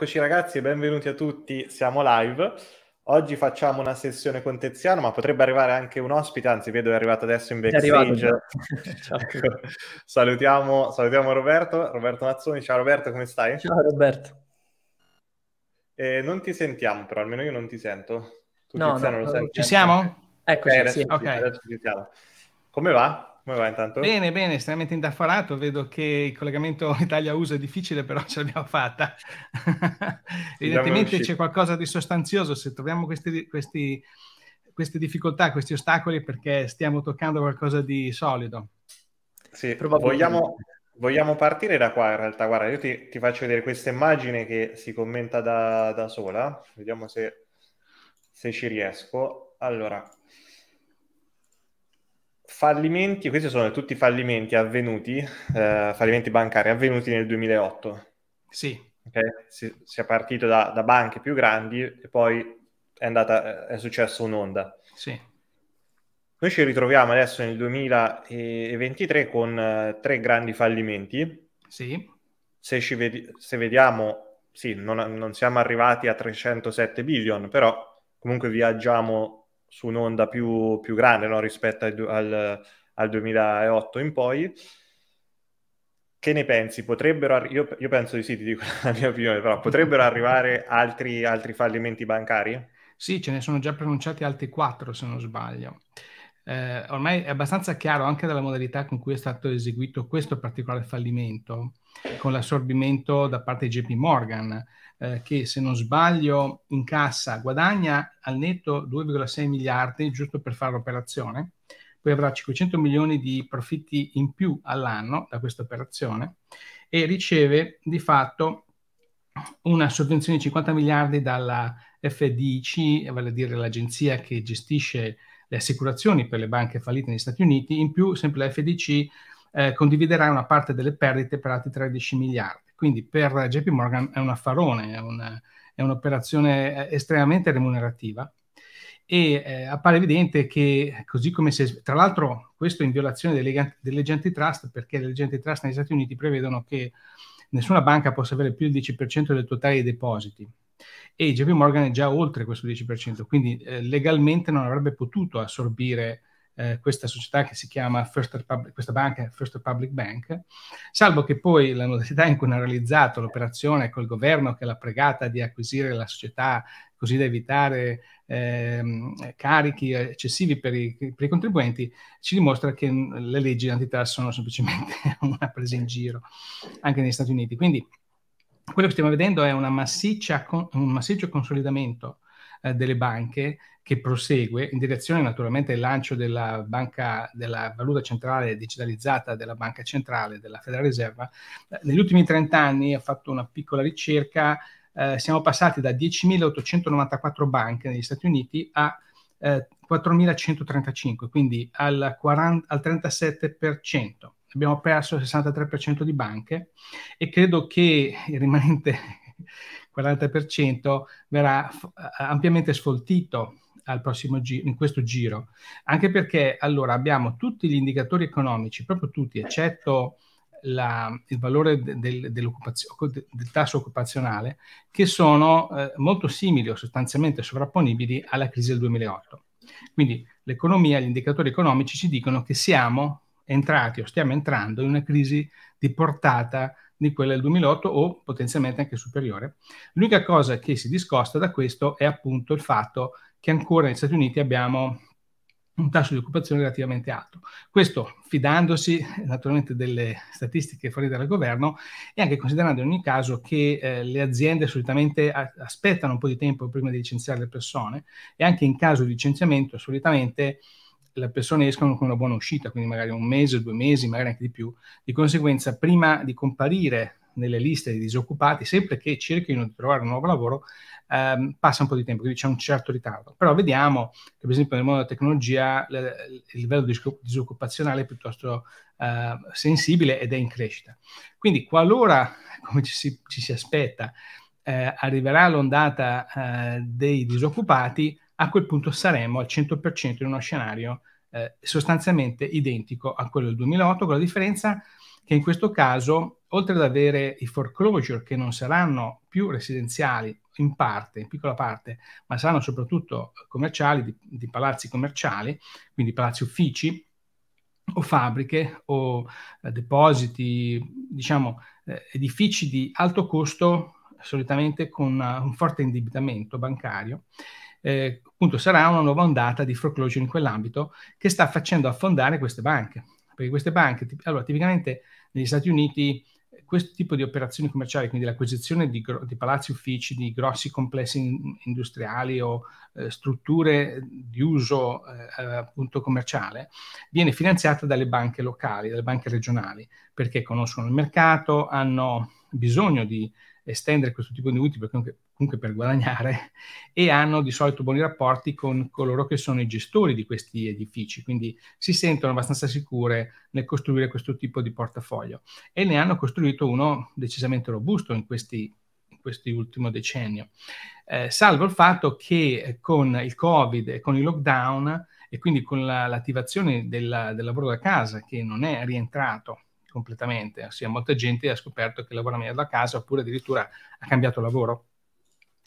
Eccoci ragazzi, benvenuti a tutti, siamo live. Oggi facciamo una sessione con Teziano, ma potrebbe arrivare anche un ospite, anzi vedo è arrivato adesso in backstage. ecco. salutiamo, salutiamo Roberto, Roberto Mazzoni. Ciao Roberto, come stai? Ciao Roberto. Eh, non ti sentiamo però, almeno io non ti sento. Tu no, Tiziano no, lo senti? Ci siamo? Ecco, eh, sì, ok. Ci siamo. Come va? Come va intanto? Bene, bene, estremamente indaffarato. Vedo che il collegamento Italia-USA è difficile, però ce l'abbiamo fatta. Evidentemente c'è qualcosa di sostanzioso. Se troviamo questi, questi, queste difficoltà, questi ostacoli, perché stiamo toccando qualcosa di solido. Sì, vogliamo, vogliamo partire da qua in realtà. Guarda, io ti, ti faccio vedere questa immagine che si commenta da, da sola. Vediamo se, se ci riesco. Allora, fallimenti, questi sono tutti fallimenti avvenuti, eh, fallimenti bancari avvenuti nel 2008. Sì. Okay? Si, si, è partito da, da, banche più grandi e poi è, andata, eh, è successa un'onda. Sì. Noi ci ritroviamo adesso nel 2023 con uh, tre grandi fallimenti. Sì. Se, vedi- se vediamo, sì, non, non siamo arrivati a 307 billion, però comunque viaggiamo su un'onda più, più grande no? rispetto al, al, al 2008 in poi. Che ne pensi? Potrebbero, arri- io, io, penso di sì, ti dico la mia opinione, però potrebbero arrivare altri, altri fallimenti bancari? Sì, ce ne sono già pronunciati altri quattro se non sbaglio eh, ormai è abbastanza chiaro anche dalla modalità con cui è stato eseguito questo particolare fallimento, con l'assorbimento da parte di JP Morgan, eh, che se non sbaglio in cassa guadagna al netto 2,6 miliardi giusto per fare l'operazione, poi avrà 500 milioni di profitti in più all'anno da questa operazione e riceve di fatto una sovvenzione di 50 miliardi dalla FDIC, vale a dire l'agenzia che gestisce le assicurazioni per le banche fallite negli Stati Uniti, in più sempre la FDC eh, condividerà una parte delle perdite per altri 13 miliardi. Quindi per JP Morgan è un affarone, è, una, è un'operazione eh, estremamente remunerativa e eh, appare evidente che così come se, tra l'altro questo in violazione delle, delle leggi antitrust perché le leggi antitrust negli Stati Uniti prevedono che nessuna banca possa avere più del 10% del totale dei depositi e JP Morgan è già oltre questo 10%, quindi eh, legalmente non avrebbe potuto assorbire eh, questa società che si chiama First Republic, questa banca First Republic Bank, salvo che poi la modalità in cui hanno realizzato l'operazione col governo che l'ha pregata di acquisire la società così da evitare ehm, carichi eccessivi per i, per i, contribuenti, ci dimostra che mm, le leggi antitrust sono semplicemente una presa in giro anche negli Stati Uniti. Quindi quello che stiamo vedendo è con, un massiccio consolidamento eh, delle banche che prosegue in direzione naturalmente al lancio della, banca, della valuta centrale digitalizzata della banca centrale, della Federal Reserve. Eh, negli ultimi 30 anni ho fatto una piccola ricerca, eh, siamo passati da 10.894 banche negli Stati Uniti a eh, 4.135, quindi al, 40, al 37% abbiamo perso il 63% di banche e credo che il rimanente 40% verrà f- eh, ampiamente sfoltito al prossimo giro, in questo giro, anche perché allora abbiamo tutti gli indicatori economici, proprio tutti, eccetto la, il valore del, del, tasso occupazionale, che sono eh, molto simili o sostanzialmente sovrapponibili alla crisi del 2008. Quindi l'economia, gli indicatori economici ci dicono che siamo entrati o stiamo entrando in una crisi di portata di quella del 2008 o potenzialmente anche superiore. L'unica cosa che si discosta da questo è appunto il fatto che ancora negli Stati Uniti abbiamo un tasso di occupazione relativamente alto. Questo fidandosi naturalmente delle statistiche fuori dal governo e anche considerando in ogni caso che eh, le aziende solitamente a- aspettano un po' di tempo prima di licenziare le persone e anche in caso di licenziamento solitamente le persone escono con una buona uscita, quindi magari un mese, due mesi, magari anche di più. Di conseguenza, prima di comparire nelle liste di disoccupati, sempre che cerchino di trovare un nuovo lavoro, ehm, passa un po' di tempo, quindi c'è un certo ritardo. Però vediamo che, per esempio, nel mondo della tecnologia le, il livello disoccupazionale è piuttosto eh, sensibile ed è in crescita. Quindi, qualora, come ci si, ci si aspetta, eh, arriverà l'ondata eh, dei disoccupati, a quel punto saremmo al 100% in uno scenario eh, sostanzialmente identico a quello del 2008, con la differenza che in questo caso, oltre ad avere i foreclosure che non saranno più residenziali in parte, in piccola parte, ma saranno soprattutto commerciali, di, di palazzi commerciali, quindi palazzi uffici o fabbriche o eh, depositi, diciamo eh, edifici di alto costo, solitamente con uh, un forte indebitamento bancario, eh, appunto sarà una nuova ondata di foreclosure in quell'ambito che sta facendo affondare queste banche. Perché queste banche, tip- allora, tipicamente negli Stati Uniti questo tipo di operazioni commerciali, quindi l'acquisizione di, gro- di palazzi uffici, di grossi complessi in- industriali o eh, strutture di uso eh, eh appunto commerciale, viene finanziata dalle banche locali, dalle banche regionali, perché conoscono il mercato, hanno bisogno di estendere questo tipo di utili perché comunque per guadagnare, e hanno di solito buoni rapporti con coloro che sono i gestori di questi edifici, quindi si sentono abbastanza sicure nel costruire questo tipo di portafoglio e ne hanno costruito uno decisamente robusto in questi questi ultimo decennio. Eh, salvo il fatto che eh, con il Covid e con il lockdown e quindi con la, l'attivazione della, del lavoro da casa che non è rientrato completamente, ossia molta gente ha scoperto che lavora meglio da casa oppure addirittura ha cambiato lavoro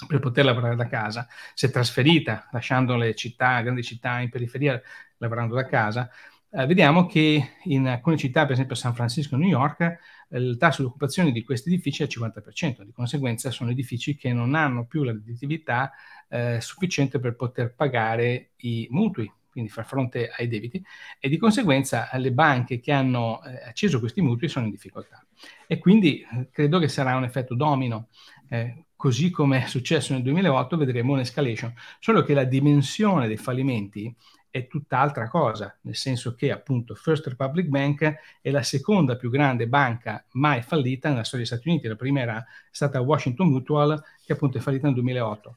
per poter lavorare da casa, si è trasferita lasciando le città, grandi città in periferia, lavorando da casa, eh, vediamo che in alcune città, per esempio San Francisco e New York, eh, il tasso di occupazione di questi edifici è al 50%, di conseguenza sono edifici che non hanno più l'additività eh, sufficiente per poter pagare i mutui, quindi far fronte ai debiti, e di conseguenza le banche che hanno eh, acceso questi mutui sono in difficoltà. E quindi eh, credo che sarà un effetto domino. Eh, così come è successo nel 2008, vedremo un'escalation. Solo che la dimensione dei fallimenti è tutt'altra cosa, nel senso che appunto First Republic Bank è la seconda più grande banca mai fallita nella storia degli Stati Uniti, la prima era stata Washington Mutual che appunto è fallita nel 2008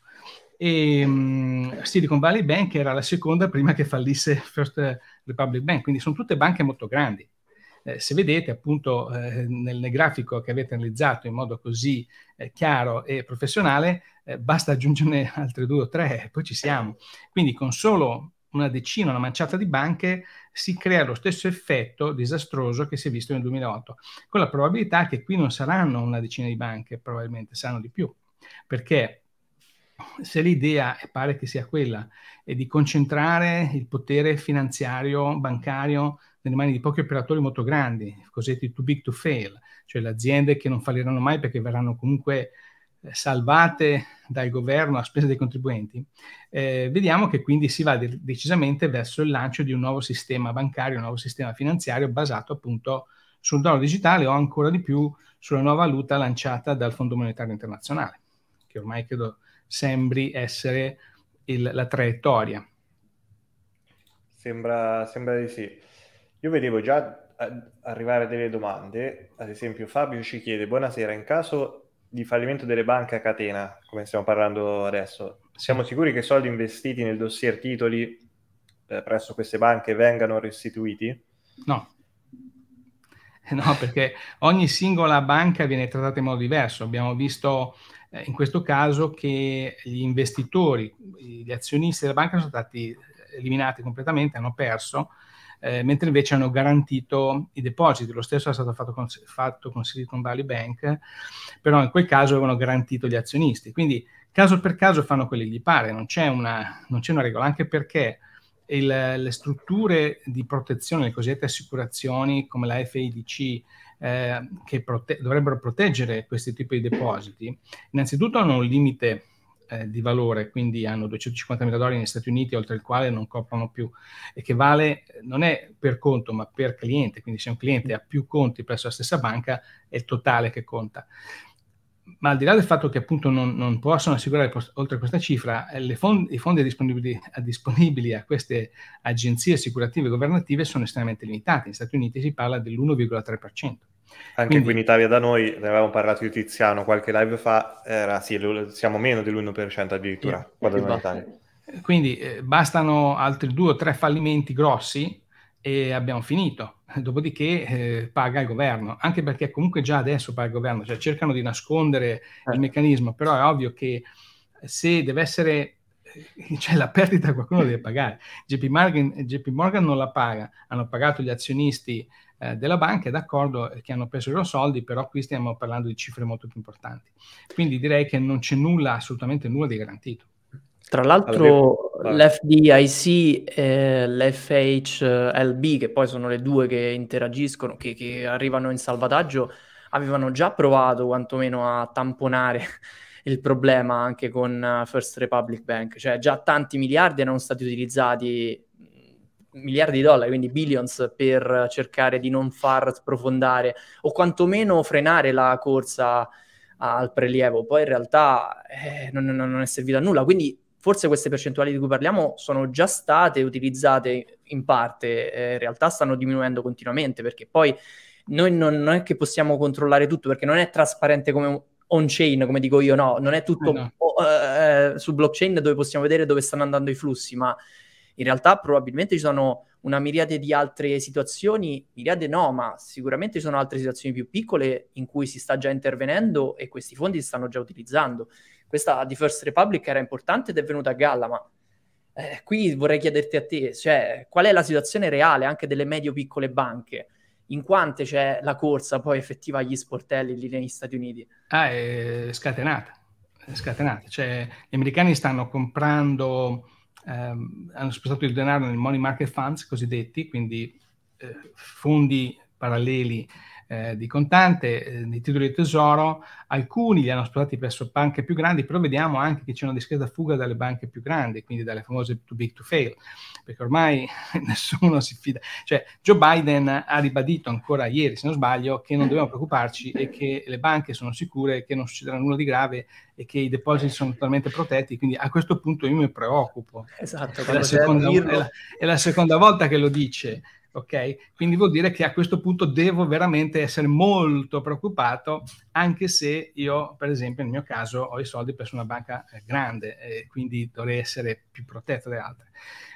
e um, Silicon Valley Bank era la seconda prima che fallisse First Republic Bank, quindi sono tutte banche molto grandi. Eh, se vedete appunto eh, nel, nel, grafico che avete analizzato in modo così eh, chiaro e professionale, eh, basta aggiungerne altre due o tre e poi ci siamo. Quindi con solo una decina, una manciata di banche, si crea lo stesso effetto disastroso che si è visto nel 2008, con la probabilità che qui non saranno una decina di banche, probabilmente saranno di più, perché se l'idea, pare che sia quella, è di concentrare il potere finanziario, bancario nelle mani di pochi operatori molto grandi, cosiddetti too big to fail, cioè le aziende che non falliranno mai perché verranno comunque eh, salvate dal governo a spese dei contribuenti, eh, vediamo che quindi si va de- decisamente verso il lancio di un nuovo sistema bancario, un nuovo sistema finanziario basato appunto sul dollaro digitale o ancora di più sulla nuova valuta lanciata dal Fondo Monetario Internazionale, che ormai credo sembri essere il, la traiettoria. Sembra, sembra di sì. Io vedevo già arrivare delle domande, ad esempio Fabio ci chiede, buonasera, in caso di fallimento delle banche a catena, come stiamo parlando adesso, siamo sicuri che i soldi investiti nel dossier titoli eh, presso queste banche vengano restituiti? No. Eh, no, perché ogni singola banca viene trattata in modo diverso. Abbiamo visto eh, in questo caso che gli investitori, gli azionisti della banca sono stati eh, eliminati completamente, hanno perso eh, mentre invece hanno garantito i depositi. Lo stesso è stato fatto con, fatto con Silicon Valley Bank, però in quel caso avevano garantito gli azionisti. Quindi caso per caso fanno quello che gli pare, non c'è una, non c'è una regola, anche perché... Il, le strutture di protezione, le cosiddette assicurazioni come la FIDC, eh, che prote- dovrebbero proteggere questi tipi di depositi, innanzitutto hanno un limite eh, di valore, quindi hanno 250 mila dollari negli Stati Uniti, oltre il quale non coprono più, e che vale eh, non è per conto ma per cliente, quindi se un cliente ha più conti presso la stessa banca è il totale che conta. Ma al di là del fatto che appunto non, non possono assicurare post- oltre questa cifra, eh, fond- i fondi disponibili a, disponibili a queste agenzie assicurative governative sono estremamente limitati. Negli Stati Uniti si parla dell'1,3%. Anche Quindi... qui in Italia da noi, ne avevamo parlato di Tiziano qualche live fa, era, sì, siamo meno dell'1% addirittura. Yeah, Quindi eh, bastano altri due o tre fallimenti grossi e abbiamo finito. Dopodiché eh, paga il governo, anche perché comunque già adesso paga il governo, cioè cercano di nascondere eh. il meccanismo, però è ovvio che se deve essere eh, cioè la perdita qualcuno deve pagare. JP Morgan, JP Morgan, non la paga, hanno pagato gli azionisti eh, della banca, è d'accordo eh, che hanno preso i loro soldi, però qui stiamo parlando di cifre molto più importanti. Quindi direi che non c'è nulla, assolutamente nulla di garantito. Tra l'altro allora, l'FDIC e l'FHLB, che poi sono le due che interagiscono, che, che arrivano in salvataggio, avevano già provato quantomeno a tamponare il problema anche con eh, First Republic Bank, cioè già tanti miliardi erano stati utilizzati miliardi di dollari, quindi billions, per cercare di non far sprofondare o quantomeno frenare la corsa al prelievo. Poi in realtà eh, non, non, è servito a nulla. Quindi forse queste percentuali di cui parliamo sono già state utilizzate in parte, eh, in realtà stanno diminuendo continuamente perché poi noi non, non, è che possiamo controllare tutto perché non è trasparente come on-chain, come dico io, no, non è tutto eh no. Uh, su blockchain dove possiamo vedere dove stanno andando i flussi, ma in realtà probabilmente ci sono una miriade di altre situazioni, miriade no, ma sicuramente ci sono altre situazioni più piccole in cui si sta già intervenendo e questi fondi si stanno già utilizzando. Questa di First Republic era importante ed è venuta a galla, ma eh, qui vorrei chiederti a te, cioè, qual è la situazione reale anche delle medio-piccole banche? in quante c'è la corsa poi effettiva agli sportelli lì negli Stati Uniti? Ah, è scatenata, è scatenata. Cioè, gli americani stanno comprando ehm, hanno spostato il denaro nel money market funds cosiddetti, quindi eh, fondi paralleli eh, di contante, eh, nei titoli di tesoro, alcuni li hanno spostati presso banche più grandi, però vediamo anche che c'è una discreta fuga dalle banche più grandi, quindi dalle famose too big to fail, perché ormai nessuno si fida. Cioè, Joe Biden ha ribadito ancora ieri, se non sbaglio, che non dobbiamo preoccuparci e che le banche sono sicure che non succederà nulla di grave e che i depositi sono totalmente protetti, quindi a questo punto io mi preoccupo. Esatto, è la, seconda, è, la, è la seconda volta che lo dice ok? Quindi vuol dire che a questo punto devo veramente essere molto preoccupato, anche se io, per esempio, nel mio caso ho i soldi presso una banca eh, grande, eh, quindi dovrei essere più protetto delle altre.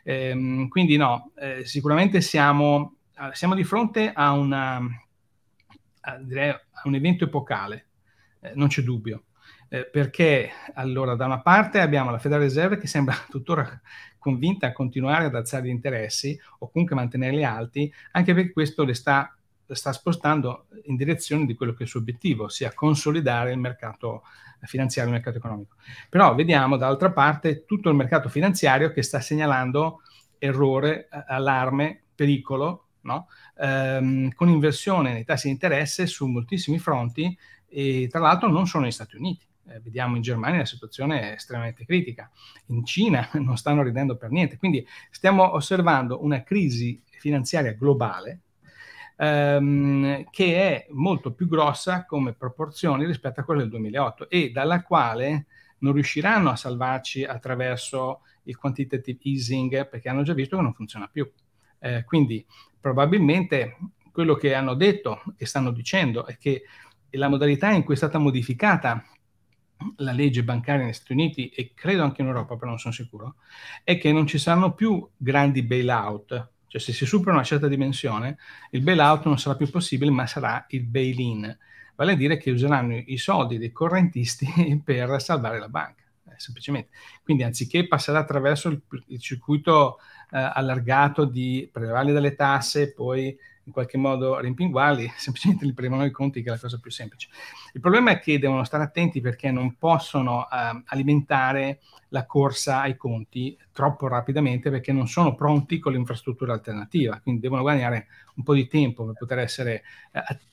Ehm, quindi no, eh, sicuramente siamo, ah, siamo, di fronte a, una, a, direi, a un evento epocale, eh, non c'è dubbio. Eh, perché allora da una parte abbiamo la Federal Reserve che sembra tuttora convinta a continuare ad alzare gli interessi o comunque mantenerli alti, anche perché questo le sta, sta spostando in direzione di quello che è il suo obiettivo, ossia consolidare il mercato eh, finanziario, il mercato economico. Però vediamo dall'altra parte tutto il mercato finanziario che sta segnalando errore, eh, allarme, pericolo, no? ehm, con inversione nei tassi di interesse su moltissimi fronti e tra l'altro non solo negli Stati Uniti eh, vediamo in Germania la situazione è estremamente critica, in Cina non stanno ridendo per niente, quindi stiamo osservando una crisi finanziaria globale ehm, che è molto più grossa come proporzioni rispetto a quella del 2008 e dalla quale non riusciranno a salvarci attraverso il quantitative easing perché hanno già visto che non funziona più. Eh, quindi probabilmente quello che hanno detto e stanno dicendo è che la modalità in cui è stata modificata la legge bancaria negli Stati Uniti e credo anche in Europa, però non sono sicuro, è che non ci saranno più grandi bailout, cioè se si supera una certa dimensione, il bailout non sarà più possibile, ma sarà il bail-in, vale a dire che useranno i soldi dei correntisti per salvare la banca, eh, semplicemente. Quindi anziché passare attraverso il, il circuito eh, allargato di prelevare dalle tasse, poi in qualche modo rimpinguarli, semplicemente li prendono i conti che è la cosa più semplice. Il problema è che devono stare attenti perché non possono eh, alimentare la corsa ai conti troppo rapidamente perché non sono pronti con l'infrastruttura alternativa, quindi devono guadagnare un po' di tempo per poter essere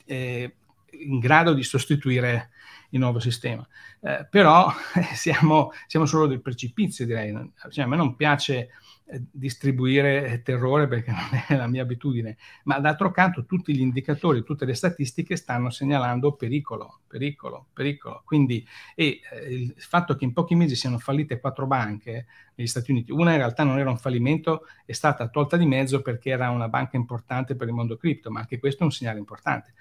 eh, eh in grado di sostituire il nuovo sistema. Eh, però siamo, siamo, solo del precipizio, direi. Cioè, a me non piace eh, distribuire eh, terrore perché non è la mia abitudine, ma d'altro canto tutti gli indicatori, tutte le statistiche stanno segnalando pericolo, pericolo, pericolo. Quindi e, eh, il fatto che in pochi mesi siano fallite quattro banche negli Stati Uniti, una in realtà non era un fallimento, è stata tolta di mezzo perché era una banca importante per il mondo cripto, ma anche questo è un segnale importante.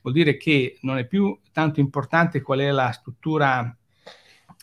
Vuol dire che non è più tanto importante qual è la struttura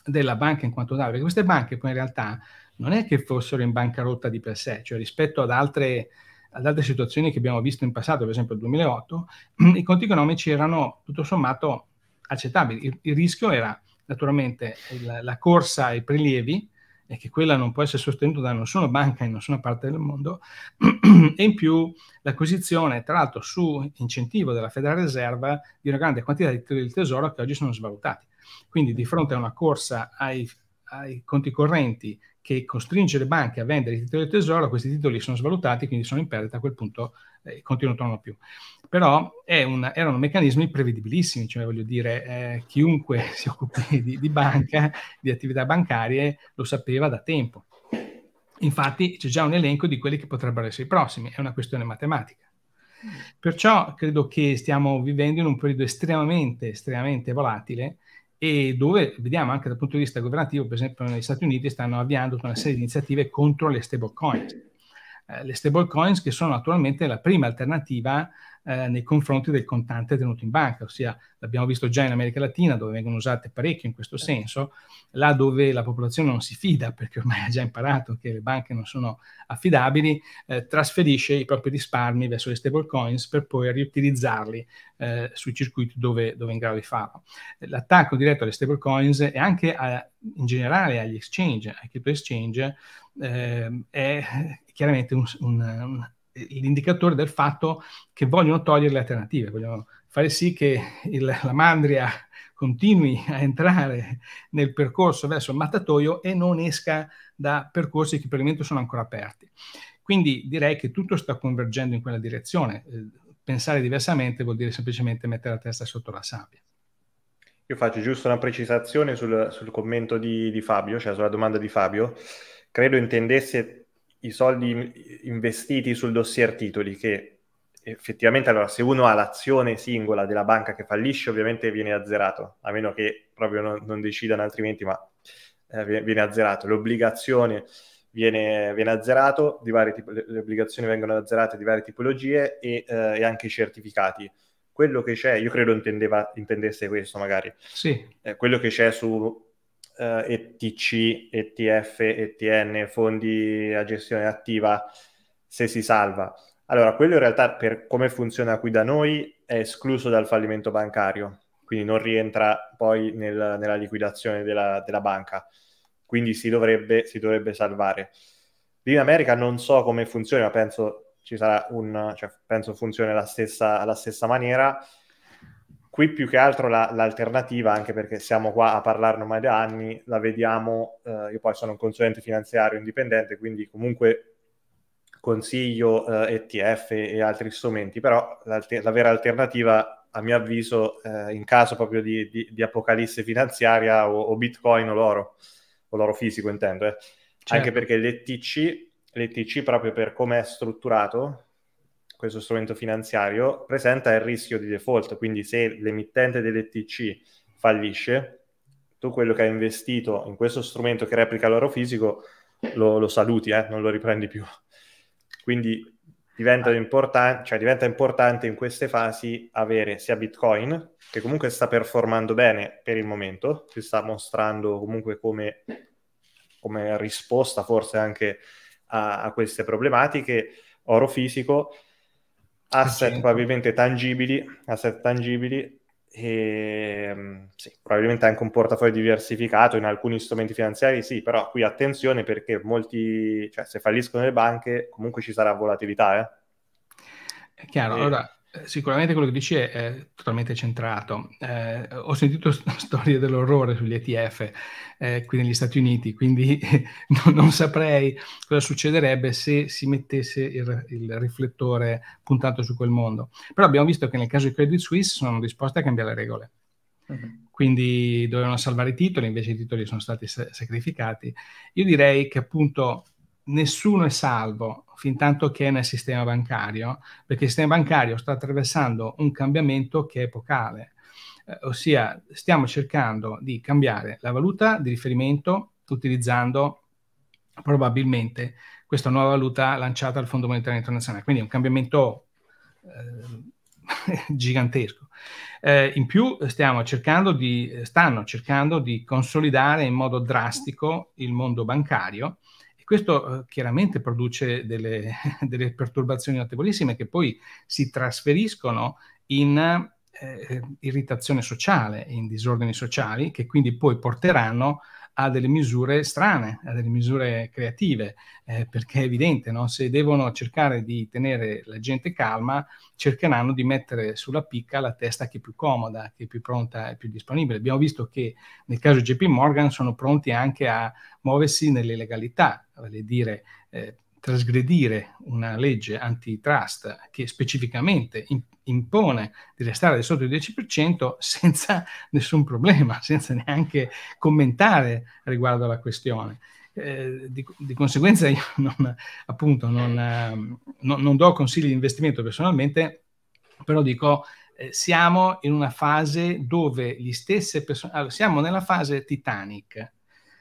della banca in quanto tale, perché queste banche poi in realtà non è che fossero in bancarotta di per sé, cioè rispetto ad altre, ad altre situazioni che abbiamo visto in passato, per esempio il 2008, i conti economici erano tutto sommato accettabili. Il, il rischio era naturalmente il, la corsa ai prelievi, e che quella non può essere sostenuta da nessuna banca in nessuna parte del mondo, e in più l'acquisizione, tra l'altro su incentivo della Federal Reserve, di una grande quantità di titoli del tesoro che oggi sono svalutati. Quindi di fronte a una corsa ai, ai conti correnti che costringe le banche a vendere i titoli del tesoro, questi titoli sono svalutati, quindi sono in perdita, a quel punto eh, continuano più. Però un, erano meccanismi prevedibilissimi, cioè voglio dire, eh, chiunque si occupi di, di banca, di attività bancarie, lo sapeva da tempo. Infatti c'è già un elenco di quelli che potrebbero essere i prossimi, è una questione matematica. Perciò credo che stiamo vivendo in un periodo estremamente, estremamente volatile e dove vediamo anche dal punto di vista governativo, per esempio negli Stati Uniti stanno avviando una serie di iniziative contro le stablecoins. Eh, le stablecoins che sono attualmente la prima alternativa eh, nei confronti del contante tenuto in banca, ossia l'abbiamo visto già in America Latina dove vengono usate parecchio in questo certo. senso, là dove la popolazione non si fida perché ormai ha già imparato che le banche non sono affidabili, eh, trasferisce i propri risparmi verso le stablecoins per poi riutilizzarli eh, sui circuiti dove, dove, è in grado di farlo. L'attacco diretto alle stablecoins e anche a, in generale agli exchange, ai crypto exchange, ehm, è chiaramente un, un l'indicatore del fatto che vogliono togliere le alternative, vogliono fare sì che il, la mandria continui a entrare nel percorso verso il mattatoio e non esca da percorsi che per il momento sono ancora aperti. Quindi direi che tutto sta convergendo in quella direzione. Eh, pensare diversamente vuol dire semplicemente mettere la testa sotto la sabbia. Io faccio giusto una precisazione sul, sul commento di, di Fabio, cioè sulla domanda di Fabio. Credo intendesse i soldi investiti sul dossier titoli che effettivamente allora se uno ha l'azione singola della banca che fallisce ovviamente viene azzerato a meno che proprio non, non decidano altrimenti ma eh, viene azzerato l'obbligazione viene, viene azzerato di varie tip- le obbligazioni vengono azzerate di varie tipologie e, eh, e, anche i certificati quello che c'è io credo intendeva, intendesse questo magari sì. eh, quello che c'è su eh, ETC, ETF, ETN, fondi a gestione attiva, se si salva. Allora, quello in realtà per come funziona qui da noi è escluso dal fallimento bancario, quindi non rientra poi nel, nella liquidazione della, della banca, quindi si dovrebbe, si dovrebbe, salvare. Lì in America non so come funziona, penso, ci sarà un, cioè, penso funzioni alla stessa, alla stessa maniera qui più che altro la, l'alternativa, anche perché siamo qua a parlarne ormai da anni, la vediamo, eh, io poi sono un consulente finanziario indipendente, quindi comunque consiglio eh, ETF e altri strumenti, però la vera alternativa, a mio avviso, eh, in caso proprio di, di, di apocalisse finanziaria o, o, Bitcoin o l'oro, o l'oro fisico intendo, eh, certo. anche perché l'ETC, l'ETC proprio per come è strutturato, questo strumento finanziario presenta il rischio di default, quindi se l'emittente dell'ETC fallisce, tu quello che hai investito in questo strumento che replica l'oro fisico lo, lo saluti, eh? non lo riprendi più. Quindi diventa, importan- cioè diventa importante in queste fasi avere sia Bitcoin, che comunque sta performando bene per il momento, si sta mostrando comunque come, come risposta forse anche a, a queste problematiche, oro fisico, asset sì. probabilmente tangibili, asset tangibili e mm, sì, probabilmente anche un portafoglio diversificato in alcuni strumenti finanziari, sì, però qui attenzione perché molti, cioè se falliscono le banche comunque ci sarà volatilità, eh? È chiaro, e... allora eh, sicuramente quello che dici è, è totalmente centrato. Eh, ho sentito st- storie dell'orrore sugli ETF eh, qui negli Stati Uniti, quindi non, non, saprei cosa succederebbe se si mettesse il, il, riflettore puntato su quel mondo. Però abbiamo visto che nel caso di Credit Suisse sono disposti a cambiare le regole. Mm-hmm. Quindi dovevano salvare i titoli, invece i titoli sono stati sa- sacrificati. Io direi che appunto nessuno è salvo fin tanto che è nel sistema bancario, perché il sistema bancario sta attraversando un cambiamento che è epocale, eh, ossia stiamo cercando di cambiare la valuta di riferimento utilizzando probabilmente questa nuova valuta lanciata dal Fondo Monetario Internazionale, quindi è un cambiamento eh, gigantesco. Eh, in più di, stanno cercando di consolidare in modo drastico il mondo bancario, questo eh, chiaramente produce delle, delle perturbazioni notevolissime che poi si trasferiscono in eh, eh, irritazione sociale, in disordini sociali, che quindi poi porteranno a delle misure strane, a delle misure creative, eh, perché è evidente, no? se devono cercare di tenere la gente calma, cercheranno di mettere sulla picca la testa che è più comoda, che è più pronta e più disponibile. Abbiamo visto che nel caso JP Morgan sono pronti anche a muoversi nelle legalità, vale a dire eh, trasgredire una legge antitrust che specificamente impone di restare sotto il 10% senza nessun problema, senza neanche commentare riguardo alla questione. Eh, di, di, conseguenza io non, appunto, non, ehm, non, non do consigli di investimento personalmente, però dico eh, siamo in una fase dove gli stesse persone, allora, siamo nella fase Titanic,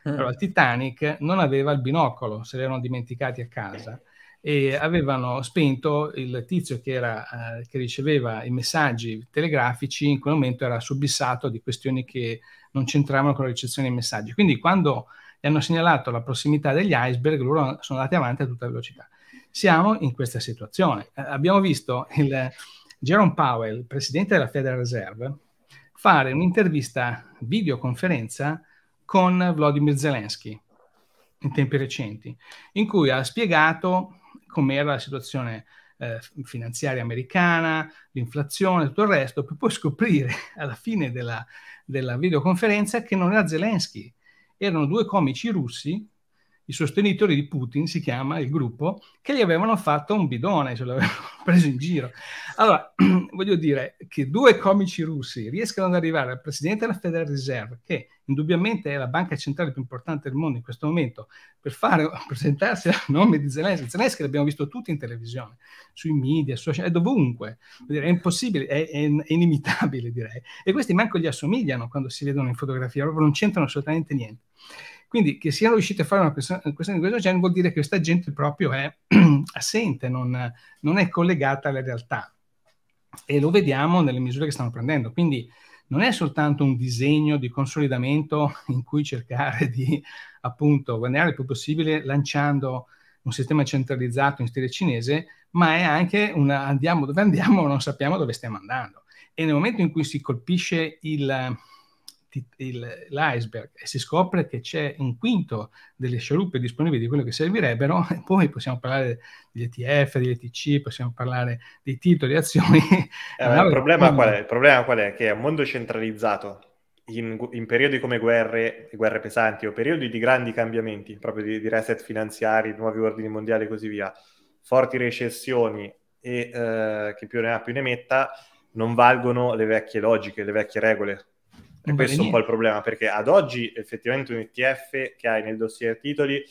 eh. Allora, il Titanic non aveva il binocolo, se l'erano dimenticati a casa e avevano spento il tizio che, era, eh, che riceveva i messaggi telegrafici, in quel momento era subissato di questioni che non c'entravano con la ricezione dei messaggi. Quindi quando gli hanno segnalato la prossimità degli iceberg, loro sono andati avanti a tutta velocità. Siamo in questa situazione. Eh, abbiamo visto il Jerome Powell, presidente della Federal Reserve, fare un'intervista videoconferenza con Vladimir Zelensky in tempi recenti, in cui ha spiegato com'era la situazione eh, finanziaria americana, l'inflazione e tutto il resto, per poi scoprire alla fine della, della videoconferenza che non era Zelensky, erano due comici russi i sostenitori di Putin, si chiama il gruppo, che gli avevano fatto un bidone, ce l'avevano preso in giro. Allora, voglio dire che due comici russi riescano ad arrivare al presidente della Federal Reserve, che indubbiamente è la banca centrale più importante del mondo in questo momento, per fare, presentarsi a nome di Zelensky. Zelensky l'abbiamo visto tutti in televisione, sui media, social, è dovunque. Dire, è impossibile, è, è, è, inimitabile direi. E questi manco gli assomigliano quando si vedono in fotografia, proprio non c'entrano assolutamente niente. Quindi che siano riusciti a fare una questione, di questo genere vuol dire che questa gente proprio è assente, non, non è collegata alla realtà. E lo vediamo nelle misure che stanno prendendo. Quindi non è soltanto un disegno di consolidamento in cui cercare di appunto guadagnare il più possibile lanciando un sistema centralizzato in stile cinese, ma è anche un andiamo dove andiamo, non sappiamo dove stiamo andando. E nel momento in cui si colpisce il, il, l'iceberg e si scopre che c'è un quinto delle scialuppe disponibili di quello che servirebbero, e poi possiamo parlare degli ETF, degli ETC, possiamo parlare dei titoli, azioni. Eh, allora, il, problema quando... il, problema qual è? Che è un mondo centralizzato. In, in, periodi come guerre, guerre pesanti o periodi di grandi cambiamenti, proprio di, di reset finanziari, nuovi ordini mondiali e così via, forti recessioni e eh, chi più ne ha più ne metta, non valgono le vecchie logiche, le vecchie regole e questo è un po' il problema, perché ad oggi effettivamente un ETF che hai nel dossier titoli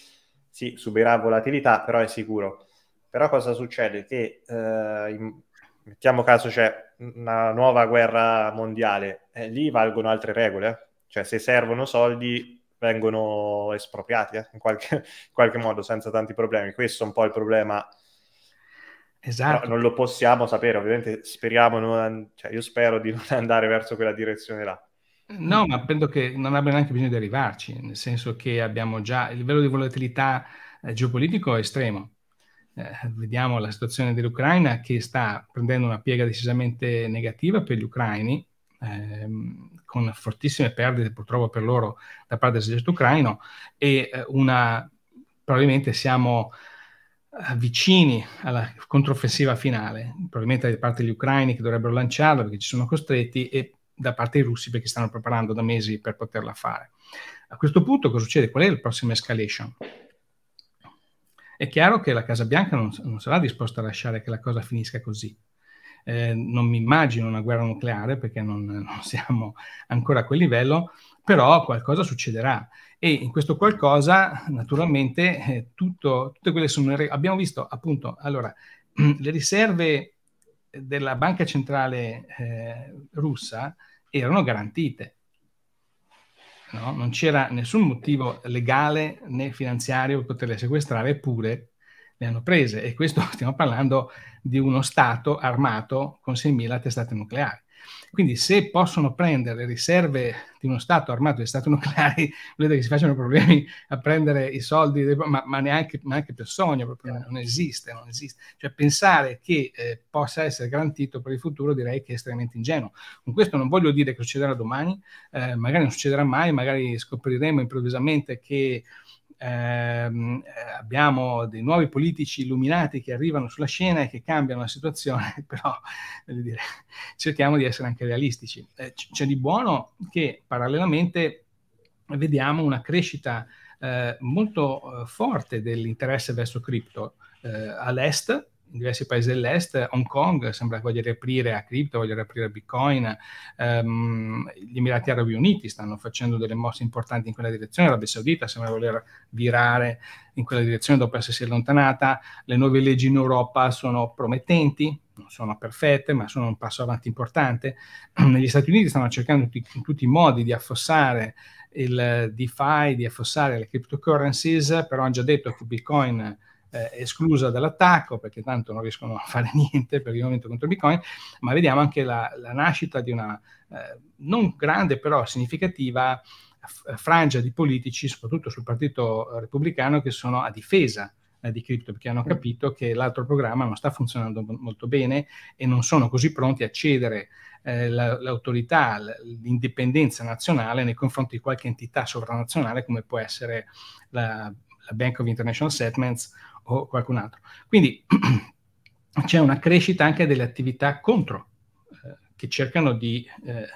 sì, subirà volatilità, però è sicuro. Però cosa succede? Che, eh, in, mettiamo caso c'è una nuova guerra mondiale, eh, lì valgono altre regole, eh. cioè se servono soldi vengono espropriati eh, in, qualche, in, qualche, modo, senza tanti problemi. Questo è un po' il problema. Esatto. No, non lo possiamo sapere, ovviamente speriamo, non, cioè io spero di non andare verso quella direzione là Mm-hmm. No, ma penso che non abbia neanche bisogno di arrivarci, nel senso che abbiamo già il livello di volatilità eh, geopolitico è estremo. Eh, vediamo la situazione dell'Ucraina che sta prendendo una piega decisamente negativa per gli ucraini, ehm, con fortissime perdite purtroppo per loro da parte dell'esercito ucraino e eh, una, probabilmente siamo eh, vicini alla controffensiva finale, probabilmente da parte degli ucraini che dovrebbero lanciarla perché ci sono costretti e da parte dei russi perché stanno preparando da mesi per poterla fare. A questo punto cosa succede? Qual è la prossima escalation? È chiaro che la Casa Bianca non, non sarà disposta a lasciare che la cosa finisca così. Eh, non mi immagino una guerra nucleare perché non, non, siamo ancora a quel livello, però qualcosa succederà e in questo qualcosa naturalmente eh, tutto, tutte quelle sono... Abbiamo visto appunto, allora, le riserve della banca centrale eh, russa erano garantite. No? Non c'era nessun motivo legale né finanziario per poterle sequestrare, eppure le hanno prese. E questo stiamo parlando di uno Stato armato con 6.000 testate nucleari. Quindi se possono prendere riserve di uno Stato armato di Stati nucleari, vedete che si facciano problemi a prendere i soldi, dei, ma, ma, neanche, neanche per sogno, proprio non esiste, non esiste. Cioè pensare che eh, possa essere garantito per il futuro direi che è estremamente ingenuo. Con questo non voglio dire che succederà domani, eh, magari non succederà mai, magari scopriremo improvvisamente che ehm, eh, abbiamo dei nuovi politici illuminati che arrivano sulla scena e che cambiano la situazione, però dire, cerchiamo di essere anche realistici. Eh, c- c'è di buono che parallelamente vediamo una crescita eh, molto eh, forte dell'interesse verso cripto eh, all'est in diversi paesi dell'est, Hong Kong sembra voglia riaprire a cripto, voglia riaprire a Bitcoin, um, gli Emirati Arabi Uniti stanno facendo delle mosse importanti in quella direzione, l'Arabia Saudita sembra voler virare in quella direzione dopo essersi allontanata, le nuove leggi in Europa sono promettenti, non sono perfette, ma sono un passo avanti importante. Negli Stati Uniti stanno cercando in tutti i modi di affossare il DeFi, di affossare le cryptocurrencies, però hanno già detto che Bitcoin eh, esclusa dall'attacco perché tanto non riescono a fare niente per il momento contro Bitcoin, ma vediamo anche la, la nascita di una eh, non grande però significativa eh, frangia di politici, soprattutto sul partito repubblicano, che sono a difesa eh, di cripto perché hanno capito che l'altro programma non sta funzionando molto bene e non sono così pronti a cedere eh, la, l'autorità, l'indipendenza nazionale nei confronti di qualche entità sovranazionale come può essere la, la Bank of International Settlements o qualcun altro. Quindi c'è una crescita anche delle attività contro, eh, che cercano di eh,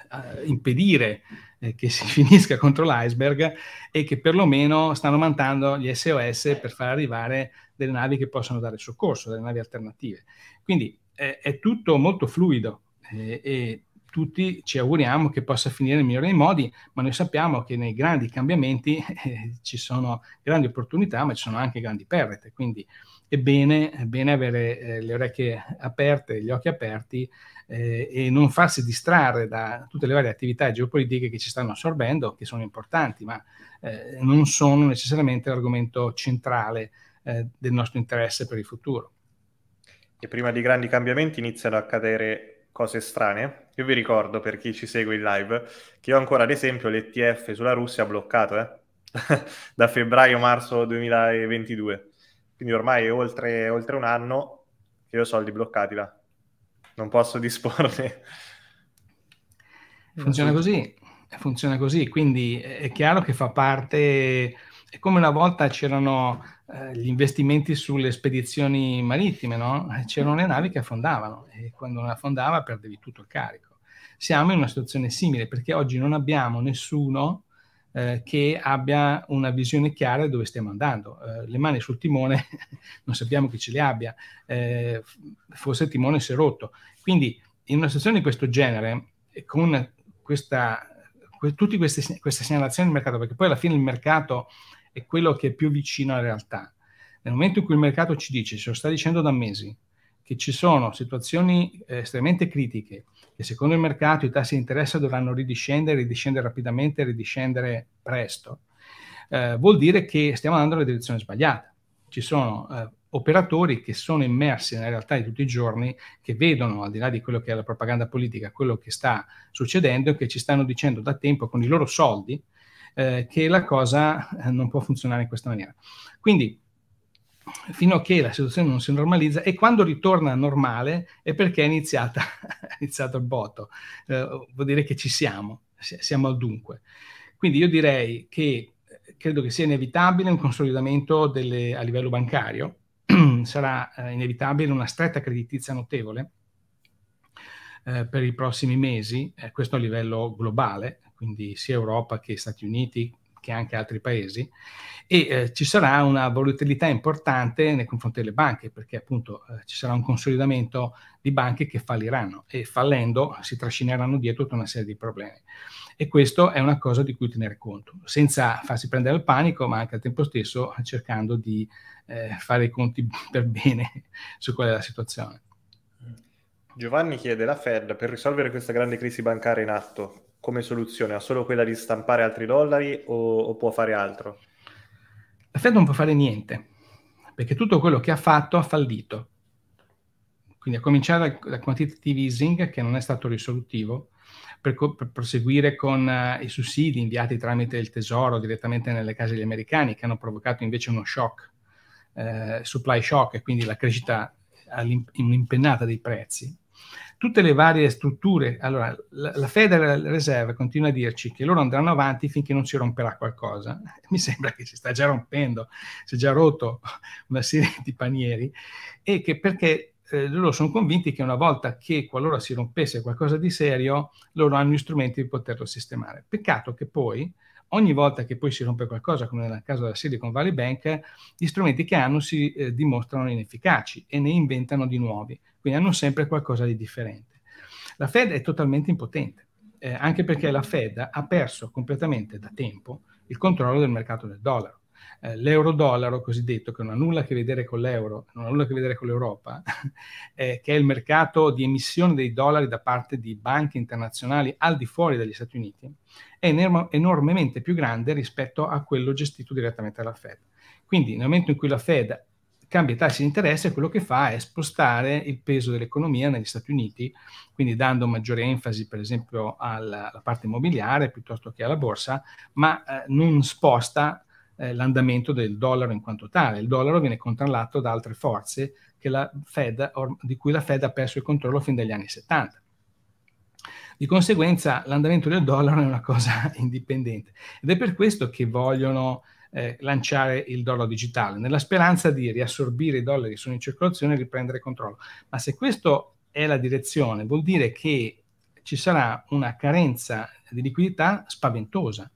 impedire eh, che si finisca contro l'iceberg e che perlomeno stanno mandando gli SOS per far arrivare delle navi che possono dare soccorso, delle navi alternative. Quindi eh, è tutto molto fluido eh, e tutti ci auguriamo che possa finire nel migliore dei modi, ma noi sappiamo che nei grandi cambiamenti eh, ci sono grandi opportunità, ma ci sono anche grandi perdite. Quindi è bene, è bene avere eh, le orecchie aperte, gli occhi aperti eh, e non farsi distrarre da tutte le varie attività geopolitiche che ci stanno assorbendo, che sono importanti, ma eh, non sono necessariamente l'argomento centrale eh, del nostro interesse per il futuro. E prima di grandi cambiamenti iniziano a cadere cose strane. Io vi ricordo, per chi ci segue in live, che ho ancora, ad esempio, l'ETF sulla Russia bloccato, eh? da febbraio-marzo 2022. Quindi ormai è oltre, oltre un anno che ho soldi bloccati là. Non posso disporne. Funziona così, funziona così. Quindi è chiaro che fa parte... È come una volta c'erano eh, gli investimenti sulle spedizioni marittime, no? Eh, c'erano le navi che affondavano e quando non affondava perdevi tutto il carico. Siamo in una situazione simile perché oggi non abbiamo nessuno eh, che abbia una visione chiara di dove stiamo andando. Eh, le mani sul timone non sappiamo chi ce le abbia, eh, forse il timone si è rotto. Quindi in una situazione di questo genere, con questa, que- tutte queste, queste segnalazioni del mercato, perché poi alla fine il mercato è quello che è più vicino alla realtà. Nel momento in cui il mercato ci dice, ce lo sta dicendo da mesi, che ci sono situazioni eh, estremamente critiche, che secondo il mercato i tassi di interesse dovranno ridiscendere, ridiscendere rapidamente, ridiscendere presto, eh, vuol dire che stiamo andando nella direzione sbagliata. Ci sono eh, operatori che sono immersi nella realtà di tutti i giorni, che vedono al di là di quello che è la propaganda politica, quello che sta succedendo e che ci stanno dicendo da tempo con i loro soldi eh, che la cosa eh, non può funzionare in questa maniera. Quindi, fino a che la situazione non si normalizza e quando ritorna normale è perché è, iniziata, è iniziato il botto, eh, vuol dire che ci siamo, siamo al dunque. Quindi io direi che eh, credo che sia inevitabile un consolidamento delle, a livello bancario, sarà eh, inevitabile una stretta creditizia notevole, eh, per i prossimi mesi, eh, questo a livello globale, quindi sia Europa che Stati Uniti che anche altri paesi, e eh, ci sarà una volatilità importante nei confronti delle banche, perché appunto eh, ci sarà un consolidamento di banche che falliranno e fallendo si trascineranno dietro tutta una serie di problemi. E questo è una cosa di cui tenere conto, senza farsi prendere il panico, ma anche al tempo stesso cercando di eh, fare i conti per bene su qual è la situazione. Giovanni chiede la Fed per risolvere questa grande crisi bancaria in atto come soluzione ha solo quella di stampare altri dollari o, o, può fare altro? La Fed non può fare niente perché tutto quello che ha fatto ha fallito. Quindi a cominciare dal quantitative easing che non è stato risolutivo per, co- per proseguire con uh, i sussidi inviati tramite il tesoro direttamente nelle case degli americani che hanno provocato invece uno shock, eh, supply shock e quindi la crescita un'impennata dei prezzi tutte le varie strutture, allora la, la Federal Reserve continua a dirci che loro andranno avanti finché non si romperà qualcosa, mi sembra che si sta già rompendo, si è già rotto una serie di panieri, e che perché eh, loro sono convinti che una volta che qualora si rompesse qualcosa di serio, loro hanno gli strumenti per poterlo sistemare. Peccato che poi, ogni volta che poi si rompe qualcosa, come nel caso della Silicon Valley Bank, gli strumenti che hanno si eh, dimostrano inefficaci e ne inventano di nuovi quindi hanno sempre qualcosa di differente. La Fed è totalmente impotente, eh, anche perché la Fed ha perso completamente da tempo il controllo del mercato del dollaro. Eh, l'euro-dollaro cosiddetto, che non ha nulla a che vedere con l'euro, non ha nulla a che vedere con l'Europa, eh, che è il mercato di emissione dei dollari da parte di banche internazionali al di fuori degli Stati Uniti, è enorm- enormemente più grande rispetto a quello gestito direttamente dalla Fed. Quindi nel momento in cui la Fed cambia i tassi di interesse e quello che fa è spostare il peso dell'economia negli Stati Uniti, quindi dando maggiore enfasi per esempio alla, alla parte immobiliare piuttosto che alla borsa, ma eh, non sposta eh, l'andamento del dollaro in quanto tale. Il dollaro viene controllato da altre forze Fed, or, di cui la Fed ha perso il controllo fin dagli anni 70. Di conseguenza l'andamento del dollaro è una cosa indipendente ed è per questo che vogliono eh, lanciare il dollaro digitale, nella speranza di riassorbire i dollari che sono in circolazione e riprendere controllo. Ma se questa è la direzione, vuol dire che ci sarà una carenza di liquidità spaventosa,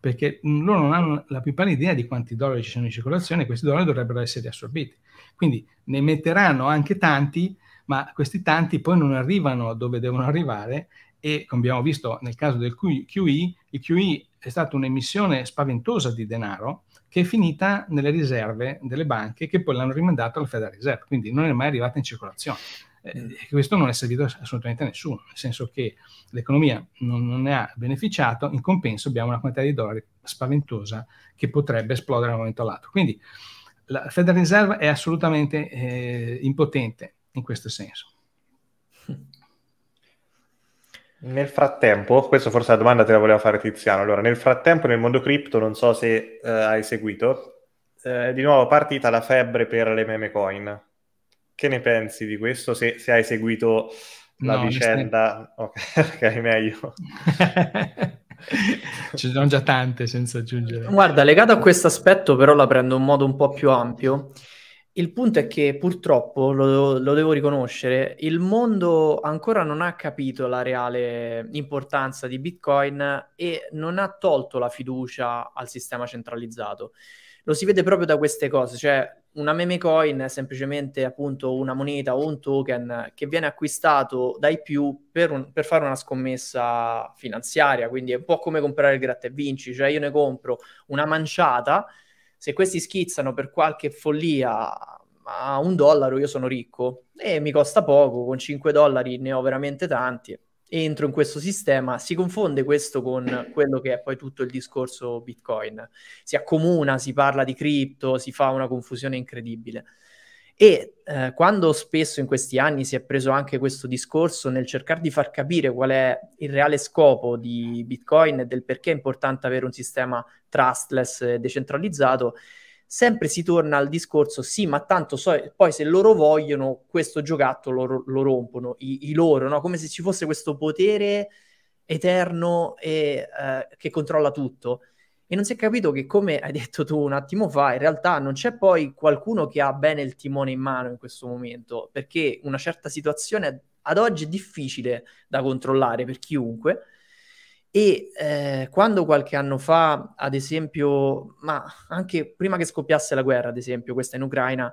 perché mm, loro non hanno la più pallida idea di quanti dollari ci sono in circolazione e questi dollari dovrebbero essere riassorbiti. Quindi ne metteranno anche tanti, ma questi tanti poi non arrivano dove devono arrivare e come abbiamo visto nel caso del QE, il QE è stata un'emissione spaventosa di denaro che è finita nelle riserve delle banche che poi l'hanno rimandato alla Federal Reserve, quindi non è mai arrivata in circolazione. Eh, mm. questo non è servito assolutamente a nessuno, nel senso che l'economia non, non, ne ha beneficiato, in compenso abbiamo una quantità di dollari spaventosa che potrebbe esplodere da un momento all'altro. Quindi la Federal Reserve è assolutamente eh, impotente in questo senso. Nel frattempo, questa forse è la domanda te la voleva fare Tiziano, allora nel frattempo nel mondo cripto, non so se eh, hai seguito, eh, di nuovo partita la febbre per le meme coin. Che ne pensi di questo? Se, se hai seguito la no, vicenda, ok, okay meglio. Ce ne sono già tante senza aggiungere. Guarda, legato a questo aspetto però la prendo in modo un po' più ampio. Il punto è che purtroppo, lo, lo, devo riconoscere, il mondo ancora non ha capito la reale importanza di Bitcoin e non ha tolto la fiducia al sistema centralizzato. Lo si vede proprio da queste cose, cioè una meme coin è semplicemente appunto una moneta o un token che viene acquistato dai più per, un, per fare una scommessa finanziaria, quindi è un po' come comprare il gratta e vinci, cioè io ne compro una manciata se questi schizzano per qualche follia a un dollaro io sono ricco e mi costa poco, con 5 dollari ne ho veramente tanti entro in questo sistema, si confonde questo con quello che è poi tutto il discorso Bitcoin. Si accomuna, si parla di cripto, si fa una confusione incredibile. E eh, quando spesso in questi anni si è preso anche questo discorso nel cercare di far capire qual è il reale scopo di Bitcoin e del perché è importante avere un sistema trustless e decentralizzato, sempre si torna al discorso sì, ma tanto so, poi se loro vogliono questo giocattolo lo, lo rompono, i, i loro, no? come se ci fosse questo potere eterno e, eh, che controlla tutto e non si è capito che, come hai detto tu un attimo fa, in realtà non c'è poi qualcuno che ha bene il timone in mano in questo momento, perché una certa situazione ad oggi è difficile da controllare per chiunque. E eh, quando qualche anno fa, ad esempio, ma anche prima che scoppiasse la guerra, ad esempio, questa in Ucraina,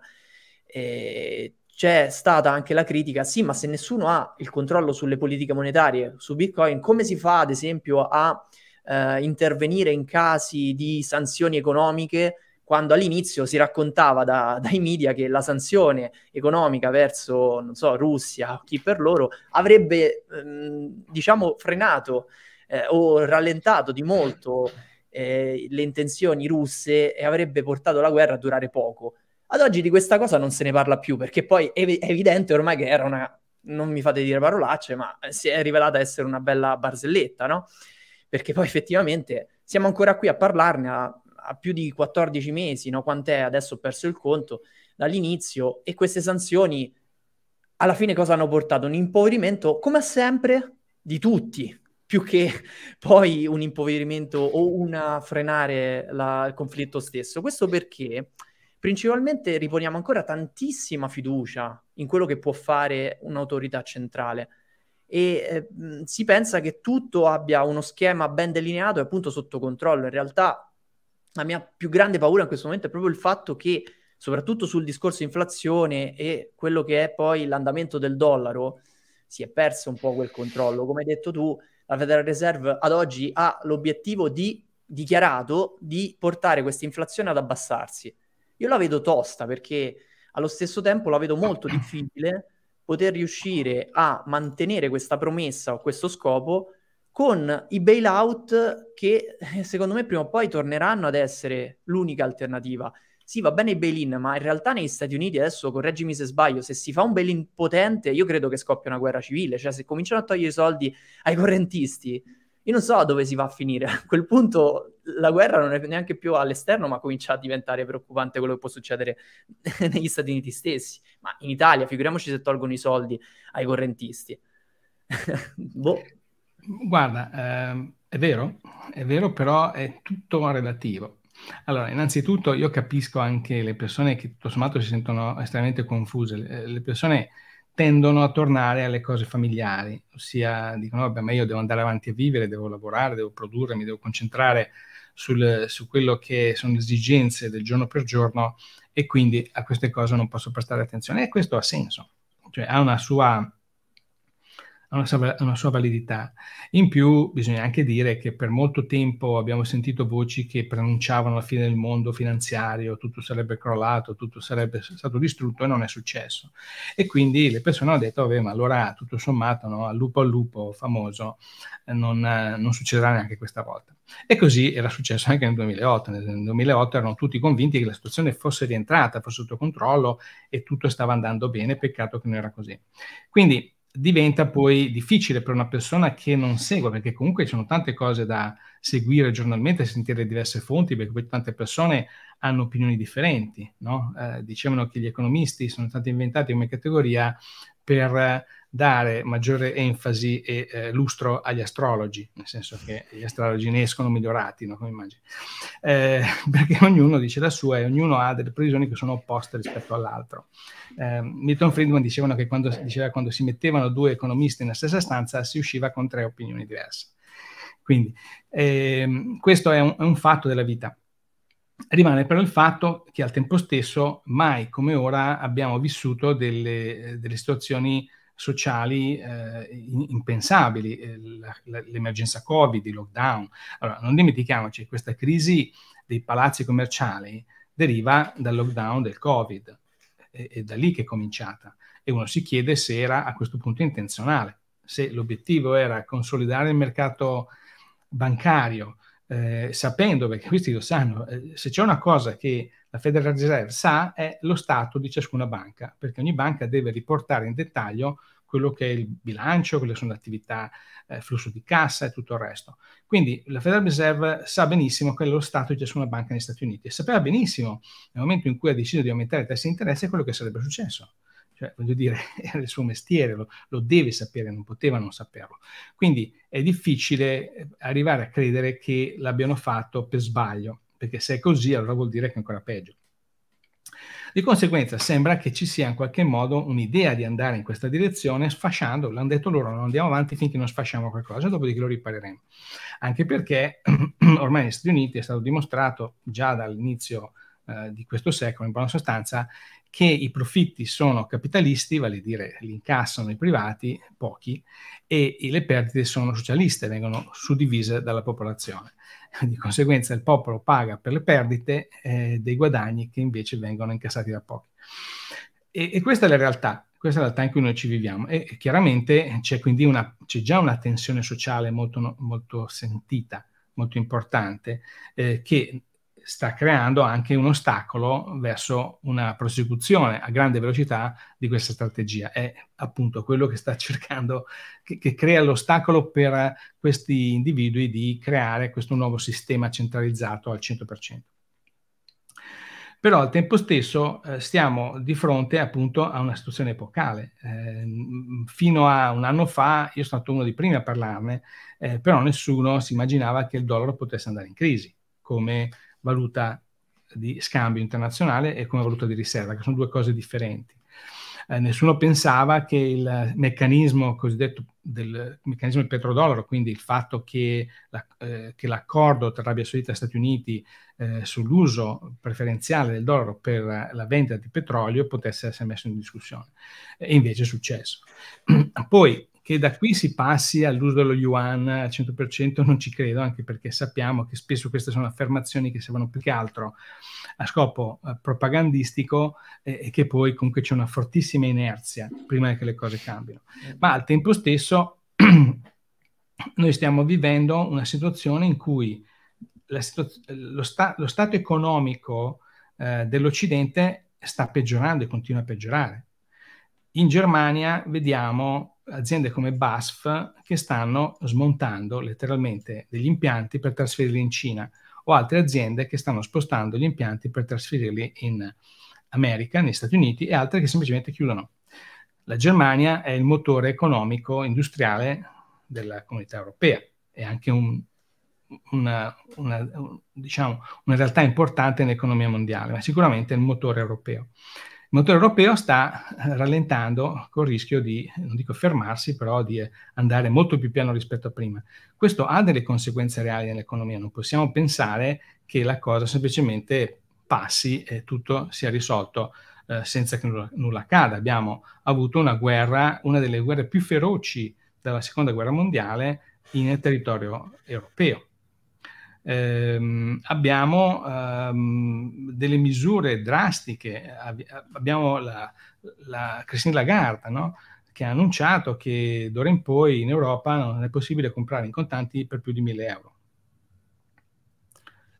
eh, c'è stata anche la critica, sì, ma se nessuno ha il controllo sulle politiche monetarie, su Bitcoin, come si fa, ad esempio, a eh, intervenire in casi di sanzioni economiche quando all'inizio si raccontava da, dai media che la sanzione economica verso, non so, Russia o chi per loro avrebbe, ehm, diciamo, frenato eh, o rallentato di molto eh, le intenzioni russe e avrebbe portato la guerra a durare poco. Ad oggi di questa cosa non se ne parla più perché poi è, è evidente ormai che era una, non mi fate dire parolacce, ma eh, si è rivelata essere una bella barzelletta, no? perché poi effettivamente siamo ancora qui a parlarne a, a più di 14 mesi, no? quant'è, adesso ho perso il conto, dall'inizio, e queste sanzioni alla fine cosa hanno portato? Un impoverimento, come sempre, di tutti, più che poi un impoverimento o una frenare la, il conflitto stesso. Questo perché principalmente riponiamo ancora tantissima fiducia in quello che può fare un'autorità centrale e eh, si pensa che tutto abbia uno schema ben delineato e appunto sotto controllo. In realtà la mia più grande paura in questo momento è proprio il fatto che, soprattutto sul discorso inflazione e quello che è poi l'andamento del dollaro, si è perso un po' quel controllo. Come hai detto tu, la Federal Reserve ad oggi ha l'obiettivo di, dichiarato di portare questa inflazione ad abbassarsi. Io la vedo tosta perché allo stesso tempo la vedo molto difficile poter riuscire a mantenere questa promessa o questo scopo con i bailout che eh, secondo me prima o poi torneranno ad essere l'unica alternativa. Sì, va bene i bail-in, ma in realtà negli Stati Uniti, adesso correggimi se sbaglio, se si fa un bail-in potente, io credo che scoppia una guerra civile, cioè se cominciano a togliere i soldi ai correntisti, io non so dove si va a finire. A quel punto la guerra non è neanche più all'esterno, ma comincia a diventare preoccupante quello che può succedere negli Stati Uniti stessi. Ma in Italia, figuriamoci se tolgono i soldi ai correntisti. boh. Guarda, eh, è vero, è vero, però è tutto relativo. Allora, innanzitutto io capisco anche le persone che tutto sommato si sentono estremamente confuse. Le persone tendono a tornare alle cose familiari, ossia dicono vabbè ma io devo andare avanti a vivere, devo lavorare, devo produrre, mi devo concentrare sul, su quello che sono le esigenze del giorno per giorno e quindi a queste cose non posso prestare attenzione e questo ha senso, cioè ha una sua ha una sua, una sua validità. In più bisogna anche dire che per molto tempo abbiamo sentito voci che pronunciavano la fine del mondo finanziario, tutto sarebbe crollato, tutto sarebbe stato distrutto e non è successo. E quindi le persone hanno detto, vabbè, ma allora tutto sommato, no, al lupo al lupo famoso, eh, non, eh, non succederà neanche questa volta. E così era successo anche nel 2008. Nel 2008 erano tutti convinti che la situazione fosse rientrata, fosse sotto controllo e tutto stava andando bene, peccato che non era così. Quindi diventa poi difficile per una persona che non segue, perché comunque ci sono tante cose da seguire giornalmente, sentire diverse fonti, perché poi tante persone hanno opinioni differenti. No? Eh, dicevano che gli economisti sono stati inventati come categoria per dare maggiore enfasi e eh, lustro agli astrologi, nel senso che gli astrologi ne escono migliorati, no? come immagini, eh, perché ognuno dice la sua e ognuno ha delle previsioni che sono opposte rispetto all'altro. Eh, Milton Friedman diceva che quando, diceva quando si mettevano due economisti nella stessa stanza si usciva con tre opinioni diverse. Quindi ehm, questo è un, è un fatto della vita. Rimane però il fatto che al tempo stesso mai come ora abbiamo vissuto delle, delle situazioni sociali eh, impensabili, eh, l'emergenza Covid, il lockdown. Allora, non dimentichiamoci, questa crisi dei palazzi commerciali deriva dal lockdown del Covid, è, è da lì che è cominciata e uno si chiede se era a questo punto intenzionale, se l'obiettivo era consolidare il mercato bancario, eh, sapendo, perché questi lo sanno, eh, se c'è una cosa che la Federal Reserve sa è lo stato di ciascuna banca, perché ogni banca deve riportare in dettaglio quello che è il bilancio, quelle sono le attività, eh, flusso di cassa e tutto il resto. Quindi la Federal Reserve sa benissimo quello è lo stato di ciascuna banca negli Stati Uniti e sapeva benissimo nel momento in cui ha deciso di aumentare i tassi di interesse quello che sarebbe successo cioè, voglio dire, era il suo mestiere, lo, lo, deve sapere, non poteva non saperlo. Quindi è difficile eh, arrivare a credere che l'abbiano fatto per sbaglio, perché se è così allora vuol dire che è ancora peggio. Di conseguenza sembra che ci sia in qualche modo un'idea di andare in questa direzione sfasciando, l'hanno detto loro, non andiamo avanti finché non sfasciamo qualcosa, dopodiché lo ripareremo. Anche perché ormai negli Stati Uniti è stato dimostrato già dall'inizio eh, di questo secolo, in buona sostanza, che i profitti sono capitalisti, vale a dire li incassano i privati, pochi, e le perdite sono socialiste, vengono suddivise dalla popolazione. Di conseguenza il popolo paga per le perdite eh, dei guadagni che invece vengono incassati da pochi. E, e, questa è la realtà, questa è la realtà in cui noi ci viviamo. E, e chiaramente c'è quindi una, c'è già una tensione sociale molto, molto sentita molto importante, eh, che sta creando anche un ostacolo verso una prosecuzione a grande velocità di questa strategia. È appunto quello che sta cercando, che, che crea l'ostacolo per questi individui di creare questo nuovo sistema centralizzato al 100%. Però al tempo stesso eh, stiamo di fronte appunto a una situazione epocale. Eh, fino a un anno fa io sono stato uno dei primi a parlarne, eh, però nessuno si immaginava che il dollaro potesse andare in crisi, come valuta di scambio internazionale e come valuta di riserva, che sono due cose differenti. Eh, nessuno pensava che il meccanismo cosiddetto del meccanismo del petrodollaro, quindi il fatto che, la, eh, che l'accordo tra Arabia Saudita e Stati Uniti eh, sull'uso preferenziale del dollaro per la vendita di petrolio potesse essere messo in discussione. E invece è successo. Poi che da qui si passi all'uso dello yuan al 100% non ci credo, anche perché sappiamo che spesso queste sono affermazioni che servono più che altro a scopo eh, propagandistico eh, e che poi comunque c'è una fortissima inerzia prima che le cose cambino. Ma al tempo stesso noi stiamo vivendo una situazione in cui situ- lo, sta- lo, stato economico eh, dell'Occidente sta peggiorando e continua a peggiorare. In Germania vediamo aziende come BASF che stanno smontando letteralmente degli impianti per trasferirli in Cina o altre aziende che stanno spostando gli impianti per trasferirli in America, negli Stati Uniti e altre che semplicemente chiudono. La Germania è il motore economico industriale della comunità europea, è anche un, una, una, un, diciamo, una realtà importante nell'economia mondiale, ma sicuramente è il motore europeo. Il motore europeo sta eh, rallentando col rischio di, non dico fermarsi, però di eh, andare molto più piano rispetto a prima. Questo ha delle conseguenze reali nell'economia, non possiamo pensare che la cosa semplicemente passi e tutto sia risolto eh, senza che nulla, nulla accada. Abbiamo avuto una guerra, una delle guerre più feroci dalla seconda guerra mondiale nel territorio europeo ehm, abbiamo ehm, delle misure drastiche. Abbiamo la, la Christine Lagarde no? che ha annunciato che d'ora in poi in Europa non è possibile comprare in contanti per più di 1000 euro.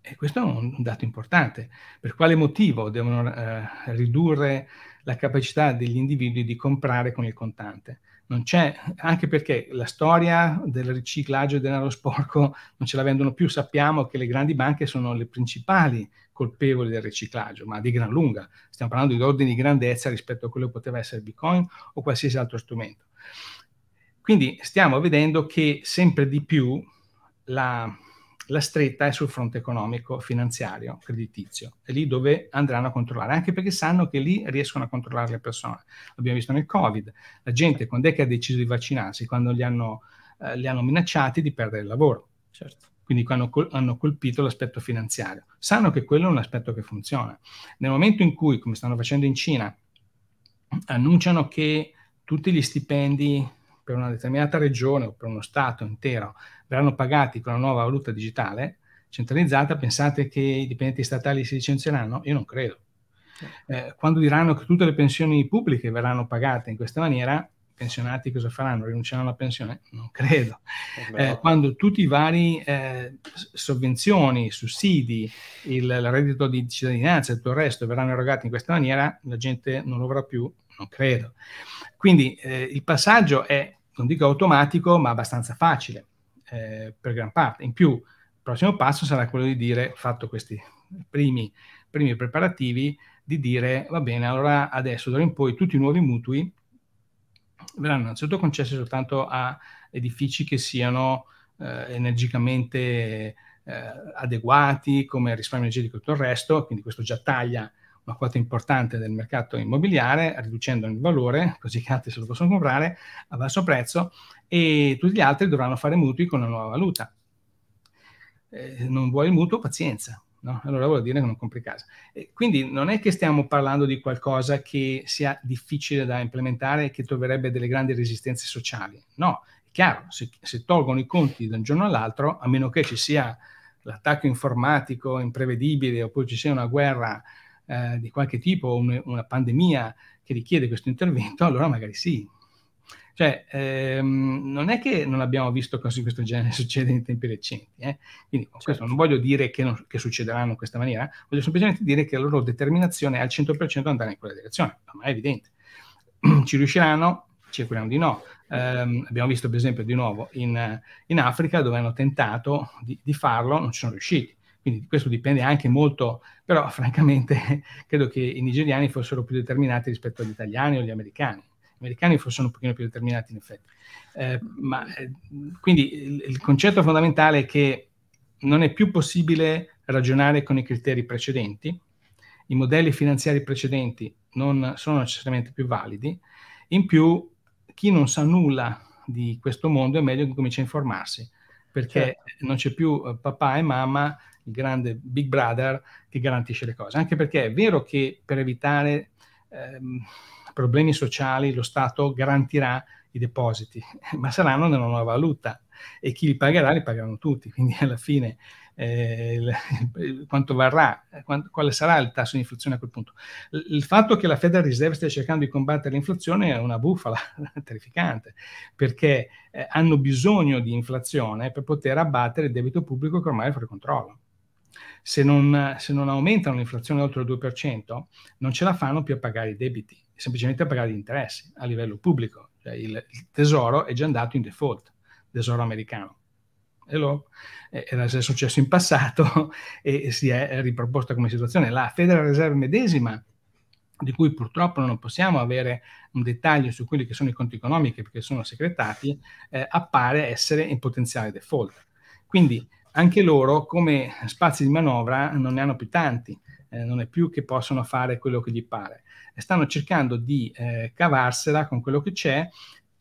E questo è un dato importante. Per quale motivo devono eh, ridurre la capacità degli individui di comprare con il contante? non c'è, anche perché la storia del riciclaggio di denaro sporco non ce la vendono più, sappiamo che le grandi banche sono le principali colpevoli del riciclaggio, ma di gran lunga, stiamo parlando di ordini di grandezza rispetto a quello che poteva essere Bitcoin o qualsiasi altro strumento. Quindi stiamo vedendo che sempre di più la, la stretta è sul fronte economico, finanziario, creditizio. È lì dove andranno a controllare, anche perché sanno che lì riescono a controllare le persone. L'abbiamo visto nel Covid. La gente certo. quando è che ha deciso di vaccinarsi? Quando li hanno, eh, li hanno minacciati di perdere il lavoro. Certo quindi quando col- hanno, colpito l'aspetto finanziario. Sanno che quello è un aspetto che funziona. Nel momento in cui, come stanno facendo in Cina, annunciano che tutti gli stipendi per una determinata regione o per uno Stato intero verranno pagati con la nuova valuta digitale centralizzata, pensate che i dipendenti statali si licenzieranno? Io non credo. Eh, quando diranno che tutte le pensioni pubbliche verranno pagate in questa maniera, i pensionati cosa faranno? Rinunceranno alla pensione? Non credo. Eh, eh quando tutti i vari eh, sovvenzioni, sussidi, il, il, reddito di cittadinanza e tutto il resto verranno erogati in questa maniera, la gente non lo avrà più? Non credo. Quindi eh, il passaggio è non dico automatico, ma abbastanza facile eh, per gran parte. In più, il prossimo passo sarà quello di dire, fatto questi primi, primi preparativi, di dire, va bene, allora adesso, d'ora in poi, tutti i nuovi mutui verranno innanzitutto concessi soltanto a edifici che siano eh, energicamente eh, adeguati, come risparmio energetico e tutto il resto, quindi questo già taglia una quota importante del mercato immobiliare, riducendo il valore, così che altri se lo possono comprare a basso prezzo e tutti gli altri dovranno fare mutui con la nuova valuta. Eh, non vuoi il mutuo? Pazienza. No? Allora vuol dire che non compri casa. Eh, quindi non è che stiamo parlando di qualcosa che sia difficile da implementare e che troverebbe delle grandi resistenze sociali. No, è chiaro, se, se tolgono i conti da un giorno all'altro, a meno che ci sia l'attacco informatico imprevedibile oppure ci sia una guerra eh, di qualche tipo, un, una pandemia che richiede questo intervento, allora magari sì. Cioè, ehm, non è che non abbiamo visto cose di questo genere succedere in tempi recenti. Eh? Quindi con certo. questo non voglio dire che, non, che, succederanno in questa maniera, voglio semplicemente dire che la loro determinazione è al 100% andare in quella direzione, ma è evidente. Ci riusciranno? Ci auguriamo di no. Eh, abbiamo visto per esempio di nuovo in, in Africa dove hanno tentato di, di farlo, non ci sono riusciti quindi questo dipende anche molto, però francamente credo che i nigeriani fossero più determinati rispetto agli italiani o agli americani. Gli americani fossero un pochino più determinati in effetti. Eh, ma, eh, quindi il, il concetto fondamentale è che non è più possibile ragionare con i criteri precedenti, i modelli finanziari precedenti non sono necessariamente più validi, in più chi non sa nulla di questo mondo è meglio che cominci a informarsi, perché certo. non c'è più eh, papà e mamma il grande Big Brother che garantisce le cose. Anche perché è vero che per evitare ehm, problemi sociali lo Stato garantirà i depositi, ma saranno nella nuova valuta e chi li pagherà li pagheranno tutti, quindi alla fine eh, quanto varrà, quale sarà il tasso di inflazione a quel punto. il fatto che la Federal Reserve stia cercando di combattere l'inflazione è una bufala terrificante, perché eh, hanno bisogno di inflazione per poter abbattere il debito pubblico che ormai è fuori controllo se non, se non aumentano l'inflazione oltre il 2%, non ce la fanno più a pagare i debiti, semplicemente a pagare gli interessi a livello pubblico. Cioè il, il, tesoro è già andato in default, tesoro americano. Hello. Eh, era è successo in passato e si è riproposta come situazione. La Federal Reserve medesima di cui purtroppo non possiamo avere un dettaglio su quelli che sono i conti economici perché sono secretati, eh, appare essere in potenziale default. Quindi anche loro come spazi di manovra non ne hanno più tanti, eh, non è più che possono fare quello che gli pare. Stanno cercando di eh, cavarsela con quello che c'è,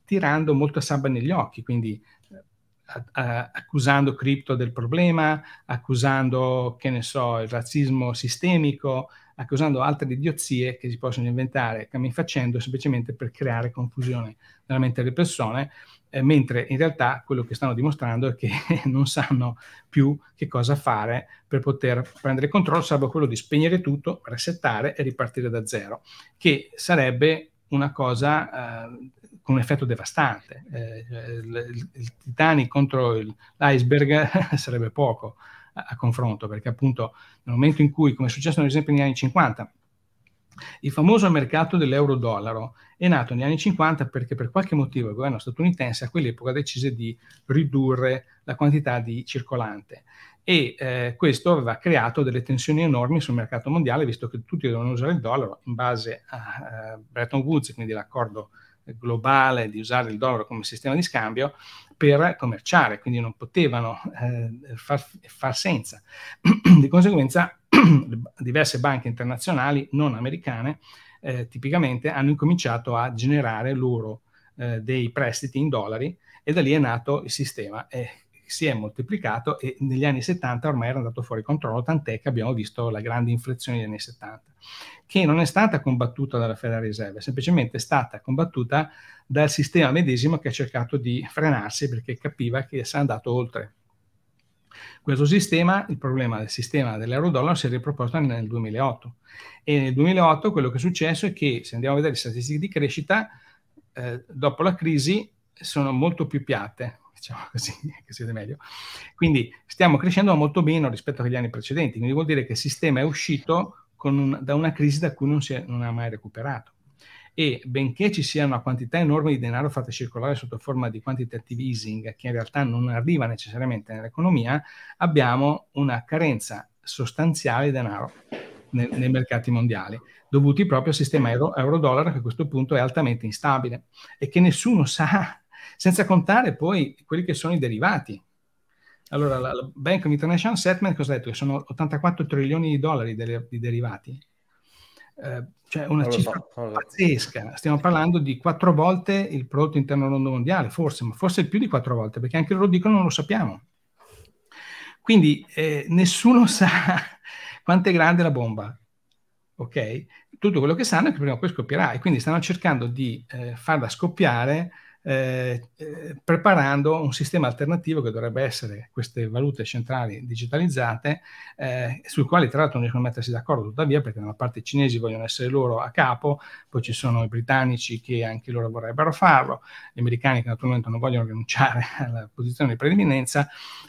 tirando molta sabbia negli occhi, quindi eh, a, a, accusando cripto del problema, accusando, che ne so, il razzismo sistemico, accusando altre idiozie che si possono inventare cammin facendo semplicemente per creare confusione nella mente delle persone eh, mentre in realtà quello che stanno dimostrando è che non sanno più che cosa fare per poter prendere controllo, salvo quello di spegnere tutto, resettare e ripartire da zero, che sarebbe una cosa eh, con un effetto devastante. Eh, il, il, Titanic contro il, l'iceberg sarebbe poco a, a confronto, perché appunto nel momento in cui, come è successo ad esempio negli anni 50, il famoso mercato dell'euro-dollaro è nato negli anni 50 perché per qualche motivo il governo statunitense a quell'epoca decise di ridurre la quantità di circolante e eh, questo aveva creato delle tensioni enormi sul mercato mondiale visto che tutti dovevano usare il dollaro in base a eh, Bretton Woods, quindi l'accordo globale di usare il dollaro come sistema di scambio per commerciare, quindi non potevano eh, far, far senza. di conseguenza diverse banche internazionali non americane eh, tipicamente hanno incominciato a generare loro eh, dei prestiti in dollari e da lì è nato il sistema. E si è moltiplicato e negli anni 70 ormai era andato fuori controllo, tant'è che abbiamo visto la grande inflazione degli anni 70, che non è stata combattuta dalla Federal Reserve, è semplicemente è stata combattuta dal sistema medesimo che ha cercato di frenarsi perché capiva che si è andato oltre. Questo sistema, il problema del sistema dell'euro-dollaro si è riproposto nel 2008 e nel 2008 quello che è successo è che se andiamo a vedere le statistiche di crescita, eh, dopo la crisi sono molto più piatte, diciamo così, che si meglio. Quindi stiamo crescendo molto meno rispetto agli anni precedenti, quindi vuol dire che il sistema è uscito un, da una crisi da cui non, si è, non ha mai recuperato e benché ci sia una quantità enorme di denaro fatta circolare sotto forma di quantitative easing, che in realtà non arriva necessariamente nell'economia, abbiamo una carenza sostanziale di denaro nei, nei mercati mondiali, dovuti proprio al sistema euro-dollaro che a questo punto è altamente instabile e che nessuno sa, senza contare poi quelli che sono i derivati. Allora, la Bank of International Settlement cosa ha detto? Che sono 84 trilioni di dollari di derivati eh, cioè una cifra so, pazzesca. Stiamo parlando di quattro volte il prodotto interno lordo mondiale, forse, ma forse più di quattro volte, perché anche loro dicono non lo sappiamo. Quindi eh, nessuno sa quanto è grande la bomba, ok? Tutto quello che sanno è che prima o poi scoppierà e quindi stanno cercando di eh, farla scoppiare eh, preparando un sistema alternativo che dovrebbe essere queste valute centrali digitalizzate, eh, sul quale tra l'altro non riescono a mettersi d'accordo tuttavia, perché da una parte i cinesi vogliono essere loro a capo, poi ci sono i britannici che anche loro vorrebbero farlo, gli americani che naturalmente non vogliono rinunciare alla posizione di preeminenza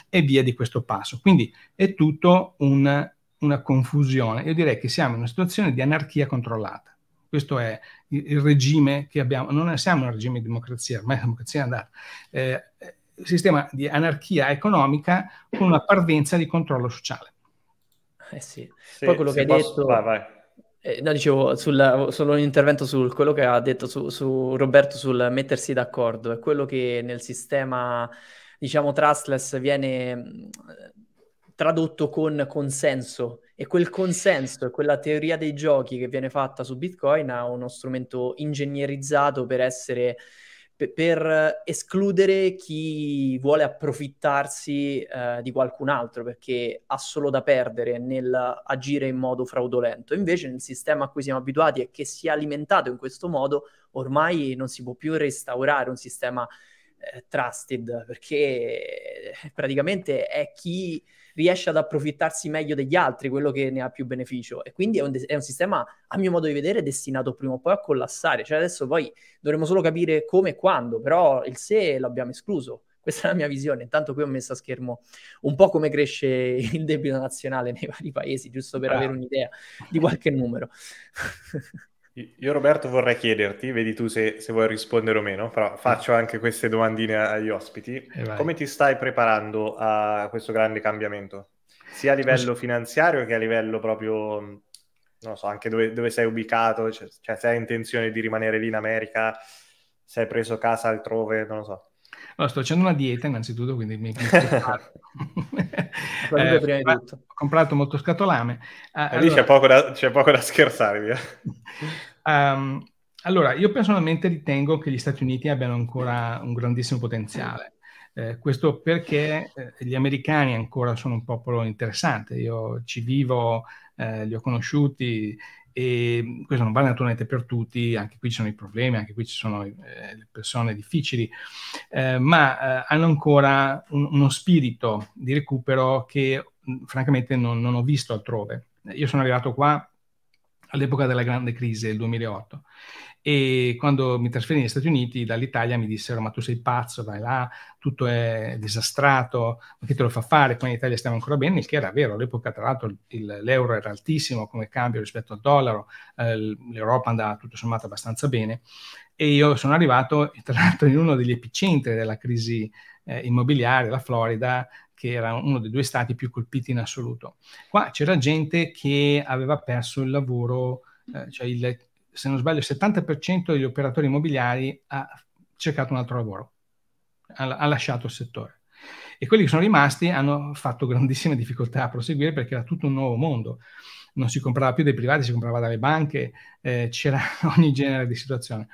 e via di questo passo. Quindi è tutto un, una confusione. Io direi che siamo in una situazione di anarchia controllata questo è il regime che abbiamo. Non siamo un regime di democrazia, ormai la democrazia è andata. Eh, eh, sistema di anarchia economica con una parvenza di controllo sociale. Eh sì. sì Poi quello che hai posso... detto... Vai, vai. Eh, no, dicevo, sul, solo un intervento su quello che ha detto su, su Roberto sul mettersi d'accordo. È quello che nel sistema, diciamo, trustless viene mm, tradotto con consenso e quel consenso e quella teoria dei giochi che viene fatta su Bitcoin ha uno strumento ingegnerizzato per essere per escludere chi vuole approfittarsi eh, di qualcun altro perché ha solo da perdere nell'agire in modo fraudolento. Invece nel sistema a cui siamo abituati e che si è alimentato in questo modo, ormai non si può più restaurare un sistema eh, trusted perché eh, praticamente è chi riesce ad approfittarsi meglio degli altri, quello che ne ha più beneficio. E quindi è un, de- è un sistema, a mio modo di vedere, destinato prima o poi a collassare. Cioè adesso poi dovremo solo capire come e quando, però il se l'abbiamo escluso. Questa è la mia visione. Intanto qui ho messo a schermo un po' come cresce il debito nazionale nei vari paesi, giusto per ah. avere un'idea di qualche numero. Io Roberto vorrei chiederti, vedi tu se, se, vuoi rispondere o meno, però faccio anche queste domandine agli ospiti. Eh, Come ti stai preparando a questo grande cambiamento? Sia a livello finanziario che a livello proprio, non lo so, anche dove, dove sei ubicato, cioè, cioè se hai intenzione di rimanere lì in America, se hai preso casa altrove, non lo so. Allora, sto facendo una dieta innanzitutto, quindi mi... eh, prima di Ho comprato molto scatolame. Uh, allora... lì c'è poco, da, c'è poco da scherzare, via. Um, allora, io personalmente ritengo che gli Stati Uniti abbiano ancora un grandissimo potenziale. Eh, questo perché eh, gli americani ancora sono un popolo interessante. Io ci vivo, eh, li ho conosciuti, e ehm, questo non vale naturalmente per tutti, anche qui ci sono i problemi, anche qui ci sono eh, le persone difficili, eh, ma eh, hanno ancora un, uno spirito di recupero che mh, mm, francamente non, non ho visto altrove. Io sono arrivato qua all'epoca della grande crisi del 2008 e quando mi trasferì negli Stati Uniti dall'Italia mi dissero ma tu sei pazzo, vai là, tutto è disastrato, ma chi te lo fa fare? Qua in Italia stiamo ancora bene, il che era vero, all'epoca tra l'altro il, l'euro era altissimo come cambio rispetto al dollaro, eh, l'Europa andava tutto sommato abbastanza bene e io sono arrivato tra l'altro in uno degli epicentri della crisi eh, immobiliare, la Florida, che era uno dei due stati più colpiti in assoluto. Qua c'era gente che aveva perso il lavoro, eh, cioè il se non sbaglio, il 70% degli operatori immobiliari ha cercato un altro lavoro, ha, ha lasciato il settore. E quelli che sono rimasti hanno fatto grandissime difficoltà a proseguire perché era tutto un nuovo mondo non si comprava più dai privati, si comprava dalle banche, eh, c'era ogni genere di situazione.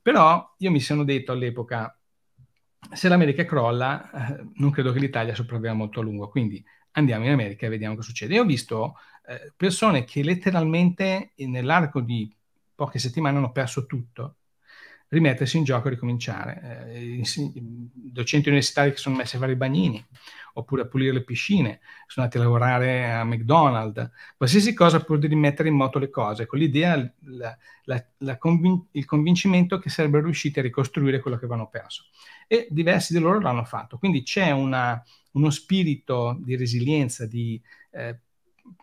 Però io mi sono detto all'epoca, se l'America crolla, eh, non credo che l'Italia sopravviva molto a lungo, quindi andiamo in America e vediamo cosa succede. E ho visto eh, persone che letteralmente nell'arco di poche settimane hanno perso tutto, rimettersi in gioco e ricominciare. Eh, docenti universitari che sono messi a fare i bagnini, oppure a pulire le piscine, sono andati a lavorare a McDonald's, qualsiasi cosa pur di rimettere in moto le cose, con l'idea, la, la, la convin- il convincimento che sarebbero riusciti a ricostruire quello che avevano perso. E diversi di loro l'hanno fatto. Quindi c'è una, uno spirito di resilienza, di eh,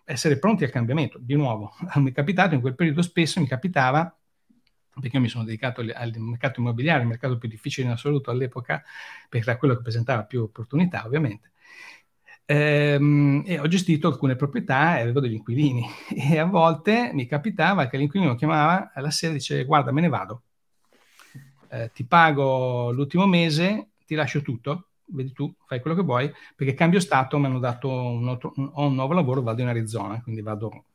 essere pronti al cambiamento. Di nuovo, mi è capitato in quel periodo spesso, mi capitava, perché io mi sono dedicato al mercato immobiliare, il mercato più difficile in assoluto all'epoca, perché era quello che presentava più opportunità ovviamente, ehm, e ho gestito alcune proprietà e avevo degli inquilini e a volte mi capitava che l'inquilino chiamava alla sera e dice: guarda me ne vado, eh, ti pago l'ultimo mese, ti lascio tutto, vedi tu, fai quello che vuoi, perché cambio stato, mi hanno dato un, altro, un, un nuovo lavoro, vado in Arizona, quindi vado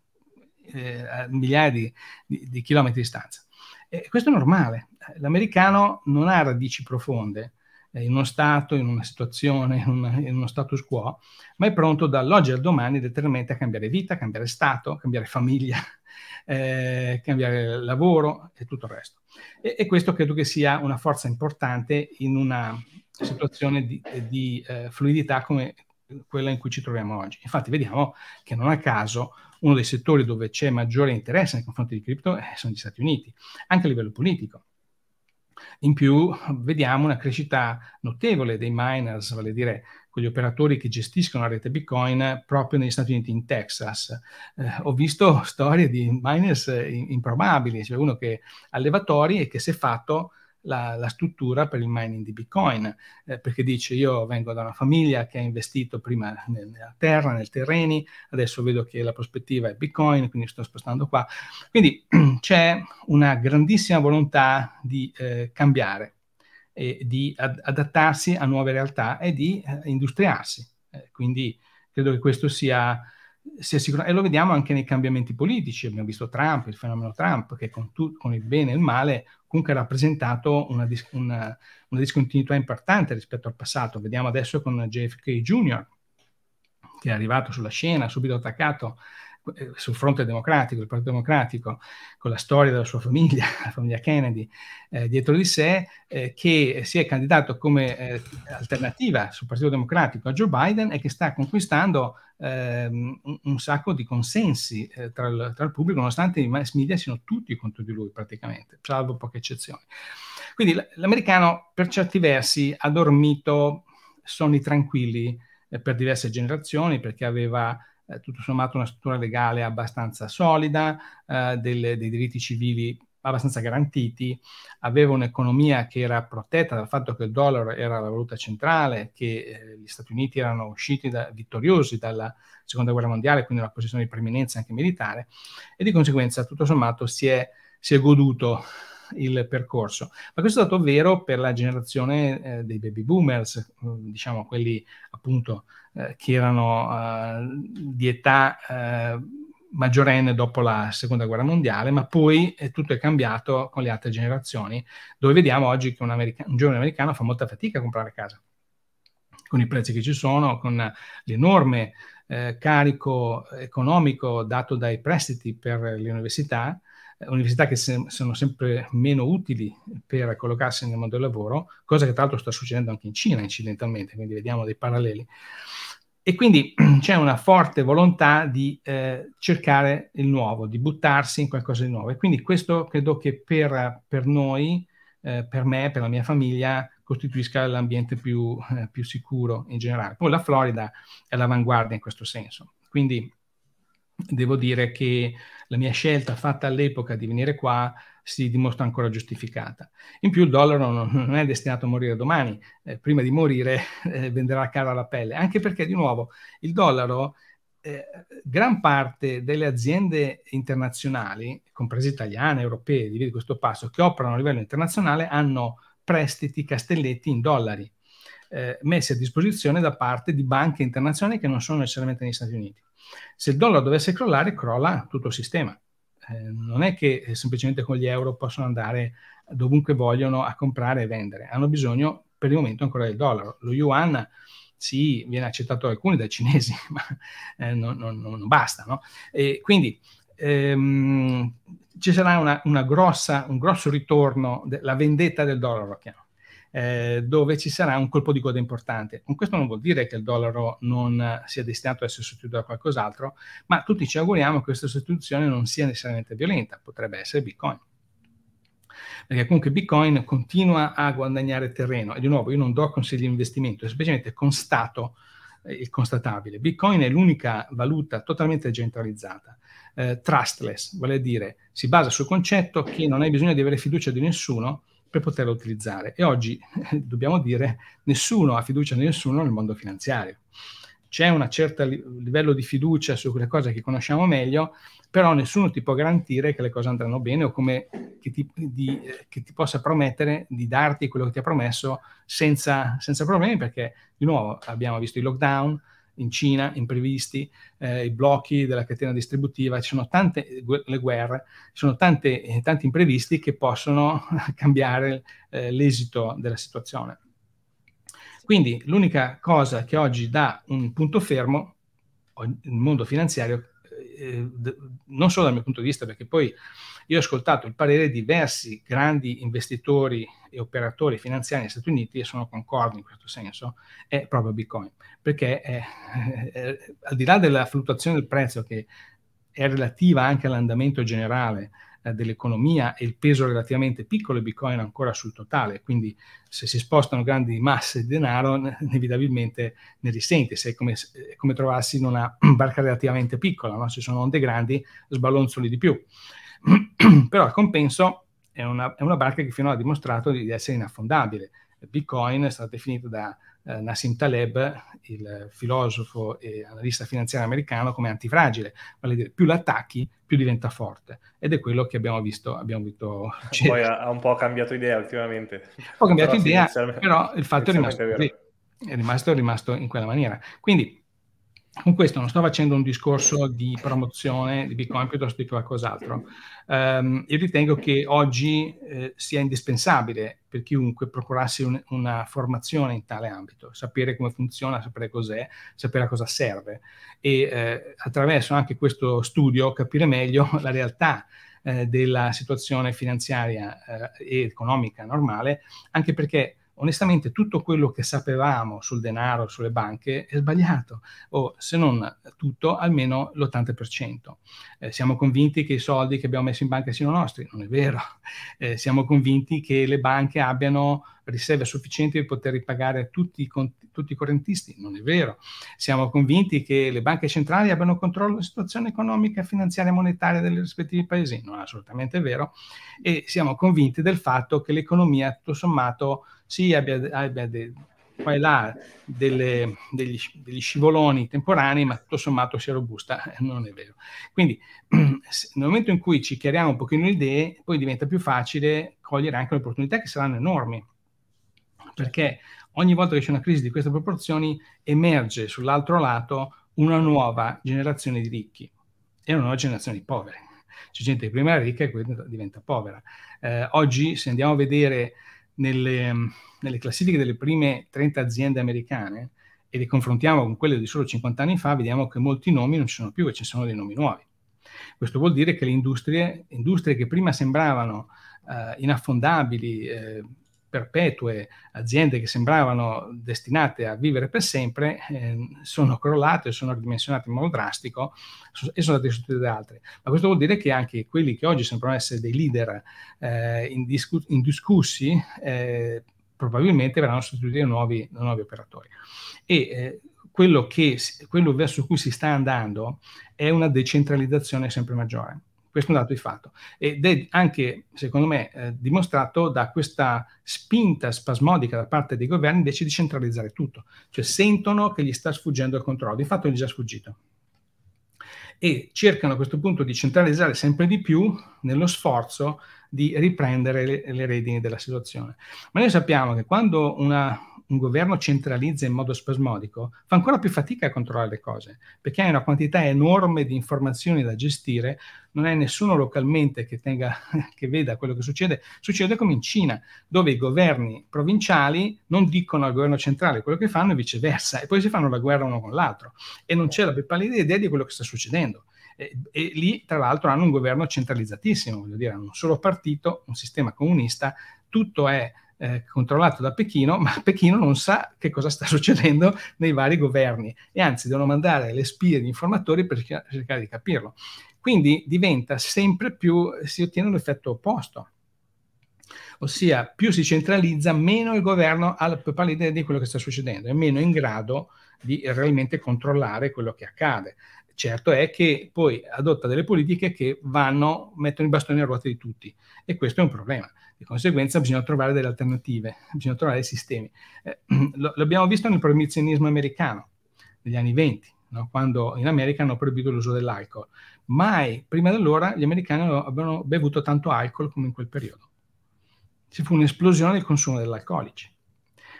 eh, a migliaia di, di, di, chilometri di distanza. E questo è normale, l'americano non ha radici profonde eh, in uno stato, in una situazione, in, una, in, uno status quo, ma è pronto dall'oggi al domani determinatamente a cambiare vita, cambiare stato, cambiare famiglia, eh, cambiare lavoro e tutto il resto. E, e, questo credo che sia una forza importante in una situazione di, di eh, fluidità come quella in cui ci troviamo oggi. Infatti vediamo che non a caso uno dei settori dove c'è maggiore interesse nei confronti di cripto eh, sono gli Stati Uniti, anche a livello politico. In più vediamo una crescita notevole dei miners, vale a dire con gli operatori che gestiscono la rete Bitcoin proprio negli Stati Uniti, in Texas. Eh, ho visto storie di miners eh, improbabili, cioè uno che allevatori e che si è fatto la, la, struttura per il mining di Bitcoin, eh, perché dice io vengo da una famiglia che ha investito prima nel, nella terra, nel terreni, adesso vedo che la prospettiva è Bitcoin, quindi sto spostando qua. Quindi c'è una grandissima volontà di eh, cambiare e di ad adattarsi a nuove realtà e di eh, industriarsi. Eh, quindi credo che questo sia, sia sicuro. E lo vediamo anche nei cambiamenti politici. Abbiamo visto Trump, il fenomeno Trump, che con, con il bene e il male comunque ha rappresentato una, dis una, una discontinuità importante rispetto al passato. Vediamo adesso con JFK Jr., che è arrivato sulla scena, subito attaccato eh, sul fronte democratico, il Partito Democratico, con la storia della sua famiglia, la famiglia Kennedy, eh, dietro di sé, eh, che si è candidato come eh, alternativa sul Partito Democratico a Joe Biden e che sta conquistando ehm, un, un, sacco di consensi eh, tra il, tra, il, pubblico, nonostante i mass media siano tutti contro di lui praticamente, salvo poche eccezioni. Quindi l- l'americano per certi versi ha dormito sonni tranquilli eh, per diverse generazioni perché aveva eh, tutto sommato una struttura legale abbastanza solida, eh, delle, dei diritti civili abbastanza garantiti, aveva un'economia che era protetta dal fatto che il dollaro era la valuta centrale, che eh, gli Stati Uniti erano usciti da, vittoriosi dalla Seconda Guerra Mondiale, quindi una posizione di preminenza anche militare, e di conseguenza tutto sommato si è, si è goduto il percorso. Ma questo è stato vero per la generazione eh, dei baby boomers, mm, diciamo quelli appunto eh, che erano eh, di età eh, maggiorenne dopo la seconda guerra mondiale, ma poi è eh, tutto è cambiato con le altre generazioni, dove vediamo oggi che un, america- un giovane americano fa molta fatica a comprare casa, con i prezzi che ci sono, con l'enorme eh, carico economico dato dai prestiti per le università università che se- sono sempre meno utili per collocarsi nel mondo del lavoro, cosa che tra l'altro sta succedendo anche in Cina incidentalmente, quindi vediamo dei paralleli. E quindi c'è una forte volontà di eh, cercare il nuovo, di buttarsi in qualcosa di nuovo. E quindi questo credo che per, per noi, eh, per me, per la mia famiglia, costituisca l'ambiente più, eh, più, sicuro in generale. Poi la Florida è all'avanguardia in questo senso. Quindi devo dire che la mia scelta fatta all'epoca di venire qua si dimostra ancora giustificata. In più il dollaro non è destinato a morire domani, eh, prima di morire eh, venderà cara la pelle, anche perché di nuovo il dollaro, eh, gran parte delle aziende internazionali, comprese italiane, europee, di questo passo, che operano a livello internazionale hanno prestiti, castelletti in dollari eh, messi a disposizione da parte di banche internazionali che non sono necessariamente negli Stati Uniti. Se il dollaro dovesse crollare, crolla tutto il sistema. Eh, non è che eh, semplicemente con gli euro possono andare dovunque vogliono a comprare e vendere, hanno bisogno per il momento ancora del dollaro. Lo yuan sì, viene accettato da alcuni dai cinesi, ma eh, non, non, non, basta. No? quindi ehm, ci sarà una, una grossa, un grosso ritorno, de- la vendetta del dollaro, chiaro eh, dove ci sarà un colpo di coda importante. Con Questo non vuol dire che il dollaro non sia destinato a essere sostituito da qualcos'altro, ma tutti ci auguriamo che questa sostituzione non sia necessariamente violenta, potrebbe essere Bitcoin perché comunque Bitcoin continua a guadagnare terreno e di nuovo io non do consigli di investimento, è semplicemente constato eh, il constatabile. Bitcoin è l'unica valuta totalmente centralizzata, eh, trustless, vale a dire si basa sul concetto che non hai bisogno di avere fiducia di nessuno per poterla utilizzare. E oggi, dobbiamo dire, nessuno ha fiducia in nessuno nel mondo finanziario. C'è un certo li- livello di fiducia su quelle cose che conosciamo meglio, però nessuno ti può garantire che le cose andranno bene o come, che, ti, di, eh, che, ti, possa promettere di darti quello che ti ha promesso senza, senza problemi, perché di nuovo abbiamo visto i lockdown, in Cina, imprevisti, eh, i blocchi della catena distributiva, ci sono tante le guerre, ci sono tante, eh, tanti imprevisti che possono cambiare eh, l'esito della situazione. Quindi l'unica cosa che oggi dà un punto fermo il mondo finanziario, eh, eh non solo dal mio punto di vista, perché poi io ho ascoltato il parere di diversi grandi investitori e operatori finanziari negli Stati Uniti e sono concordi in questo senso, è proprio Bitcoin, perché è, è, al di là della fluttuazione del prezzo che è relativa anche all'andamento generale eh, dell'economia e il peso relativamente piccolo di Bitcoin ancora sul totale, quindi se si spostano grandi masse di denaro inevitabilmente ne risente, se è come, come trovarsi in una barca relativamente piccola, no? se sono onde grandi sbalonzoli di più. però al compenso è una, è una, barca che finora ha dimostrato di, essere inaffondabile. Bitcoin è stata definita da eh, Nassim Taleb, il filosofo e analista finanziario americano, come antifragile, vale dire più l'attacchi più diventa forte ed è quello che abbiamo visto. Abbiamo visto Poi ha, un po' cambiato idea ultimamente. Ho cambiato però idea, però il fatto è rimasto, è rimasto, è rimasto in quella maniera. Quindi con questo non sto facendo un discorso di promozione di Bitcoin piuttosto che qualcos'altro. Um, io ritengo che oggi eh, sia indispensabile per chiunque procurarsi un, una formazione in tale ambito, sapere come funziona, sapere cos'è, sapere a cosa serve e eh, attraverso anche questo studio capire meglio la realtà eh, della situazione finanziaria eh, e economica normale, anche perché onestamente tutto quello che sapevamo sul denaro, sulle banche, è sbagliato, o se non tutto, almeno l'80%. Eh, siamo convinti che i soldi che abbiamo messo in banca siano nostri, non è vero. Eh, siamo convinti che le banche abbiano riserve sufficienti per poter ripagare tutti i, conti, tutti i correntisti. Non è vero. Siamo convinti che le banche centrali abbiano controllo della situazione economica, finanziaria e monetaria dei rispettivi paesi. Non è assolutamente vero. E siamo convinti del fatto che l'economia, tutto sommato, sì, abbia, abbia de, qua e là delle, degli, degli, scivoloni temporanei, ma tutto sommato sia robusta, eh, non è vero. Quindi nel momento in cui ci chiariamo un pochino le idee, poi diventa più facile cogliere anche le opportunità che saranno enormi Certo. perché ogni volta che c'è una crisi di queste proporzioni emerge sull'altro lato una nuova generazione di ricchi e una nuova generazione di poveri. C'è gente che prima era ricca e poi diventa povera. Eh, oggi, se andiamo a vedere nelle, nelle, classifiche delle prime 30 aziende americane e le confrontiamo con quelle di solo 50 anni fa, vediamo che molti nomi non ci sono più e ci sono dei nomi nuovi. Questo vuol dire che le industrie, industrie che prima sembravano eh, inaffondabili, eh, perpetue, aziende che sembravano destinate a vivere per sempre, eh, sono crollate, sono ridimensionate in modo drastico e sono state sostituite da altre. Ma questo vuol dire che anche quelli che oggi sembrano essere dei leader eh, indiscu- indiscussi, eh, probabilmente verranno sostituiti da nuovi, da nuovi operatori. E, eh, quello, che, quello, verso cui si sta andando è una decentralizzazione sempre maggiore. Questo è un dato di fatto ed è anche, secondo me, eh, dimostrato da questa spinta spasmodica da parte dei governi invece di centralizzare tutto, cioè sentono che gli sta sfuggendo il controllo, di fatto gli è già sfuggito e cercano a questo punto di centralizzare sempre di più nello sforzo di riprendere le, le redini della situazione. Ma noi sappiamo che quando una, un governo centralizza in modo spasmodico, fa ancora più fatica a controllare le cose, perché hai una quantità enorme di informazioni da gestire, non hai nessuno localmente che, tenga, che veda quello che succede. Succede come in Cina, dove i governi provinciali non dicono al governo centrale quello che fanno e viceversa, e poi si fanno la guerra uno con l'altro, e non c'è la più pallida idea di quello che sta succedendo. E, e, lì tra l'altro hanno un governo centralizzatissimo, voglio dire, hanno un solo partito, un sistema comunista, tutto è eh, controllato da Pechino, ma Pechino non sa che cosa sta succedendo nei vari governi e anzi devono mandare le spie di informatori per cercare di capirlo. Quindi diventa sempre più, eh, si ottiene l'effetto opposto ossia più si centralizza, meno il governo ha pari idea di quello che sta succedendo, è meno in grado di realmente controllare quello che accade. Certo è che poi adotta delle politiche che vanno, mettono i bastoni a ruote di tutti e questo è un problema. Di conseguenza bisogna trovare delle alternative, bisogna trovare sistemi. Eh, lo, l'abbiamo visto nel proibizionismo americano negli anni 20, no? quando in America hanno proibito l'uso dell'alcol. Mai prima di allora gli americani avevano bevuto tanto alcol come in quel periodo. Ci fu un'esplosione del consumo dell'alcolici.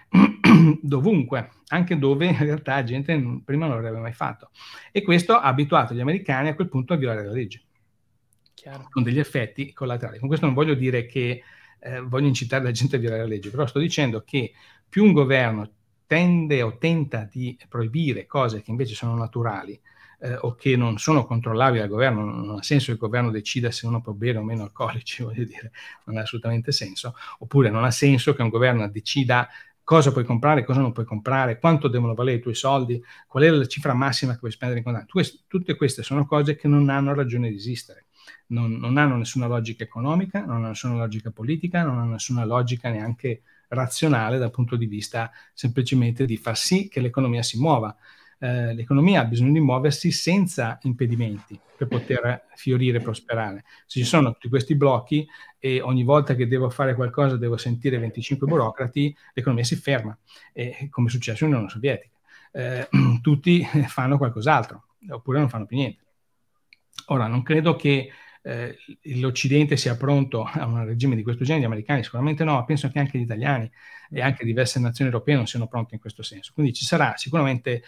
Dovunque, anche dove in realtà la gente prima non l'avrebbe mai fatto. E questo ha abituato gli americani a quel punto a violare la legge. Chiaro. Con degli effetti collaterali. Con questo non voglio dire che eh, voglio incitare la gente a violare la legge, però sto dicendo che più un governo tende o tenta di proibire cose che invece sono naturali eh, o che non sono controllabili dal governo, non ha senso che il governo decida se uno può bere o meno alcolici, voglio dire, non ha assolutamente senso, oppure non ha senso che un governo decida cosa puoi comprare, cosa non puoi comprare, quanto devono valere i tuoi soldi, qual è la cifra massima che puoi spendere in contanti. Tutte queste sono cose che non hanno ragione di esistere non, non hanno nessuna logica economica, non hanno nessuna logica politica, non hanno nessuna logica neanche razionale dal punto di vista semplicemente di far sì che l'economia si muova. Eh, l'economia ha bisogno di muoversi senza impedimenti per poter fiorire e prosperare. Se ci sono tutti questi blocchi e ogni volta che devo fare qualcosa devo sentire 25 burocrati, l'economia si ferma, eh, come è successo in Unione Sovietica. Eh, tutti eh, fanno qualcos'altro oppure non fanno più niente. Ora, non credo che eh, l'Occidente sia pronto a un regime di questo genere, gli americani sicuramente no, ma penso che anche gli italiani e anche diverse nazioni europee non siano pronte in questo senso. Quindi ci sarà sicuramente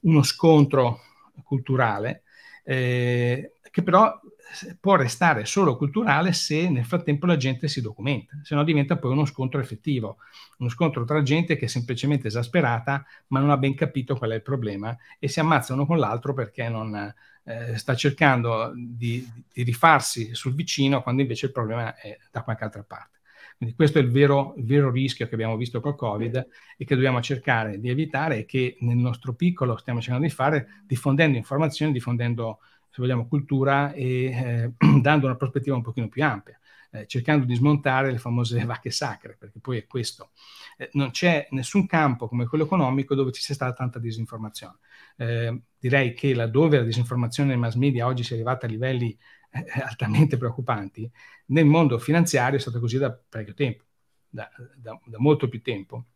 uno scontro culturale eh, che però eh, può restare solo culturale se nel frattempo la gente si documenta, se no diventa poi uno scontro effettivo, uno scontro tra gente che è semplicemente esasperata ma non ha ben capito qual è il problema e si ammazza uno con l'altro perché non, eh, sta cercando di, di, rifarsi sul vicino quando invece il problema è da qualche altra parte. Quindi questo è il vero, il vero rischio che abbiamo visto col Covid e che dobbiamo cercare di evitare e che nel nostro piccolo stiamo cercando di fare diffondendo informazioni, diffondendo se vogliamo, cultura e eh, dando una prospettiva un pochino più ampia, eh, cercando di smontare le famose vacche sacre, perché poi è questo. Eh, non c'è nessun campo come quello economico dove ci sia stata tanta disinformazione. Eh, direi che laddove la disinformazione nei mass media oggi sia arrivata a livelli eh, altamente preoccupanti, nel mondo finanziario è stato così da parecchio tempo, da, da, da molto più tempo,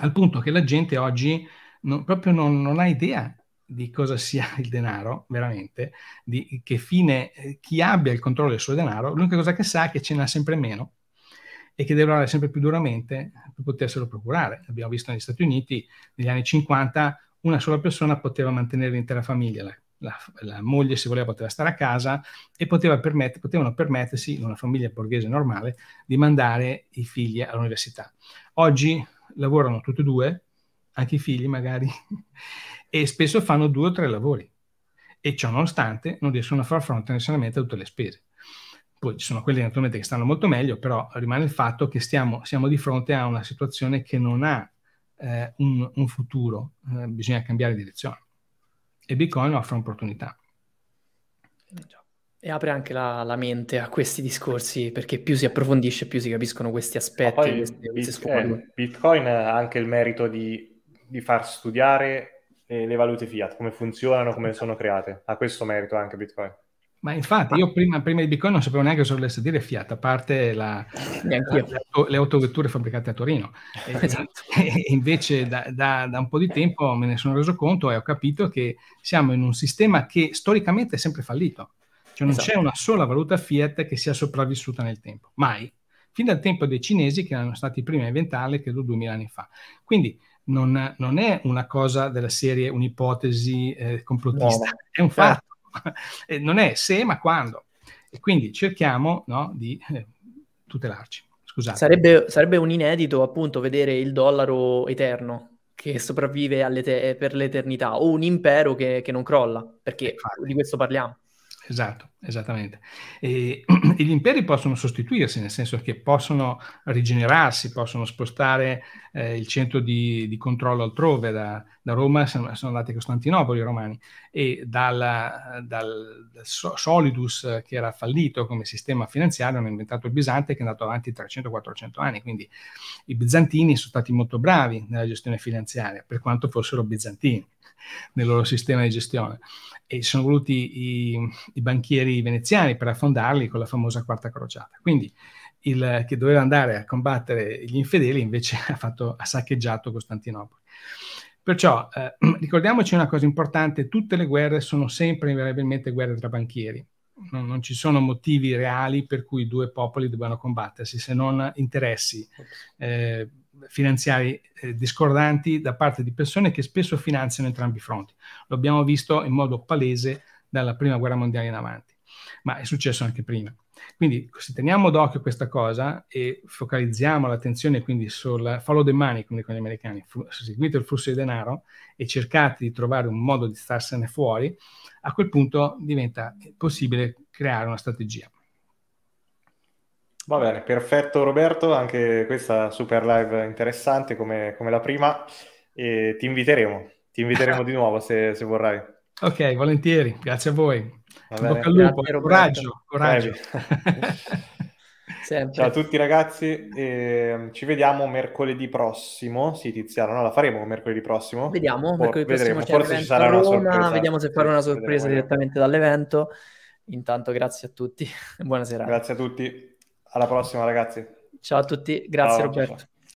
al punto che la gente oggi non, proprio non, non ha idea di cosa sia il denaro, veramente, di che fine eh, chi abbia il controllo del suo denaro, l'unica cosa che sa è che ce n'ha sempre meno e che deve lavorare sempre più duramente per poterselo procurare. Abbiamo visto negli Stati Uniti negli anni 50 una sola persona poteva mantenere l'intera famiglia, la, la, la moglie se voleva poteva stare a casa e poteva permette, potevano permettersi, in una famiglia borghese normale, di mandare i figli all'università. Oggi lavorano tutti e due, anche i figli magari, e spesso fanno due o tre lavori e ciò nonostante non riescono a far fronte necessariamente a tutte le spese. Poi ci sono quelli naturalmente che stanno molto meglio, però rimane il fatto che stiamo, siamo di fronte a una situazione che non ha eh, un, un, futuro, eh, bisogna cambiare direzione. E Bitcoin offre un'opportunità. Eh, e apre anche la, la, mente a questi discorsi, perché più si approfondisce, più si capiscono questi aspetti. Ah, Queste, bit, eh, Bitcoin ha anche il merito di, di far studiare eh, le valute fiat, come funzionano, come esatto. sono create. Ha questo merito anche Bitcoin. Ma infatti io prima, prima di Bitcoin non sapevo neanche se volesse dire Fiat, a parte la, la, le, autovetture fabbricate a Torino. Esatto. E, invece da, da, da, un po' di tempo me ne sono reso conto e ho capito che siamo in un sistema che storicamente è sempre fallito. Cioè non esatto. c'è una sola valuta Fiat che sia sopravvissuta nel tempo, mai fin dal tempo dei cinesi che erano stati i primi a inventarle, credo 2000 anni fa. Quindi non, non è una cosa della serie, un'ipotesi eh, complottista, no. è un fatto. Certo. Eh, non è se, ma quando. E quindi cerchiamo no, di eh, tutelarci. Scusate. Sarebbe, sarebbe un inedito appunto vedere il dollaro eterno, che sopravvive eh, per l'eternità o un impero che, che non crolla, perché Infatti. di questo parliamo. Esatto, esattamente. E, e, gli imperi possono sostituirsi, nel senso che possono rigenerarsi, possono spostare eh, il centro di, di controllo altrove, da, da, Roma sono, andati a Costantinopoli i romani e dal, dal Solidus che era fallito come sistema finanziario hanno inventato il Bisante che è andato avanti 300-400 anni, quindi i bizantini sono stati molto bravi nella gestione finanziaria, per quanto fossero bizantini nel loro sistema di gestione e sono voluti i, i, banchieri veneziani per affondarli con la famosa quarta crociata. Quindi il che doveva andare a combattere gli infedeli invece ha, fatto, ha saccheggiato Costantinopoli. Perciò eh, ricordiamoci una cosa importante, tutte le guerre sono sempre invariabilmente guerre tra banchieri. Non, non, ci sono motivi reali per cui due popoli debbano combattersi se non interessi eh, finanziari eh, discordanti da parte di persone che spesso finanziano entrambi i fronti. Lo abbiamo visto in modo palese dalla prima guerra mondiale in avanti, ma è successo anche prima. Quindi se teniamo d'occhio questa cosa e focalizziamo l'attenzione quindi sul follow the money, come dicono gli americani, flu- seguite il flusso di denaro e cercate di trovare un modo di starsene fuori, a quel punto diventa possibile creare una strategia. Va bene, perfetto Roberto, anche questa super live interessante come, come la prima e ti inviteremo, ti inviteremo di nuovo se, se, vorrai. Ok, volentieri, grazie a voi. Bocca al lupo, coraggio, coraggio. Ciao a tutti ragazzi, eh, ci vediamo mercoledì prossimo. Sì, Tiziano, no, la faremo mercoledì prossimo. Vediamo, For- mercoledì prossimo vedremo. Forse ci sarà una sorpresa. Vediamo se farò una sorpresa vedremo. direttamente dall'evento. Intanto grazie a tutti buonasera. Grazie a tutti. Alla prossima ragazzi. Ciao a tutti, grazie ciao, Roberto. Ciao.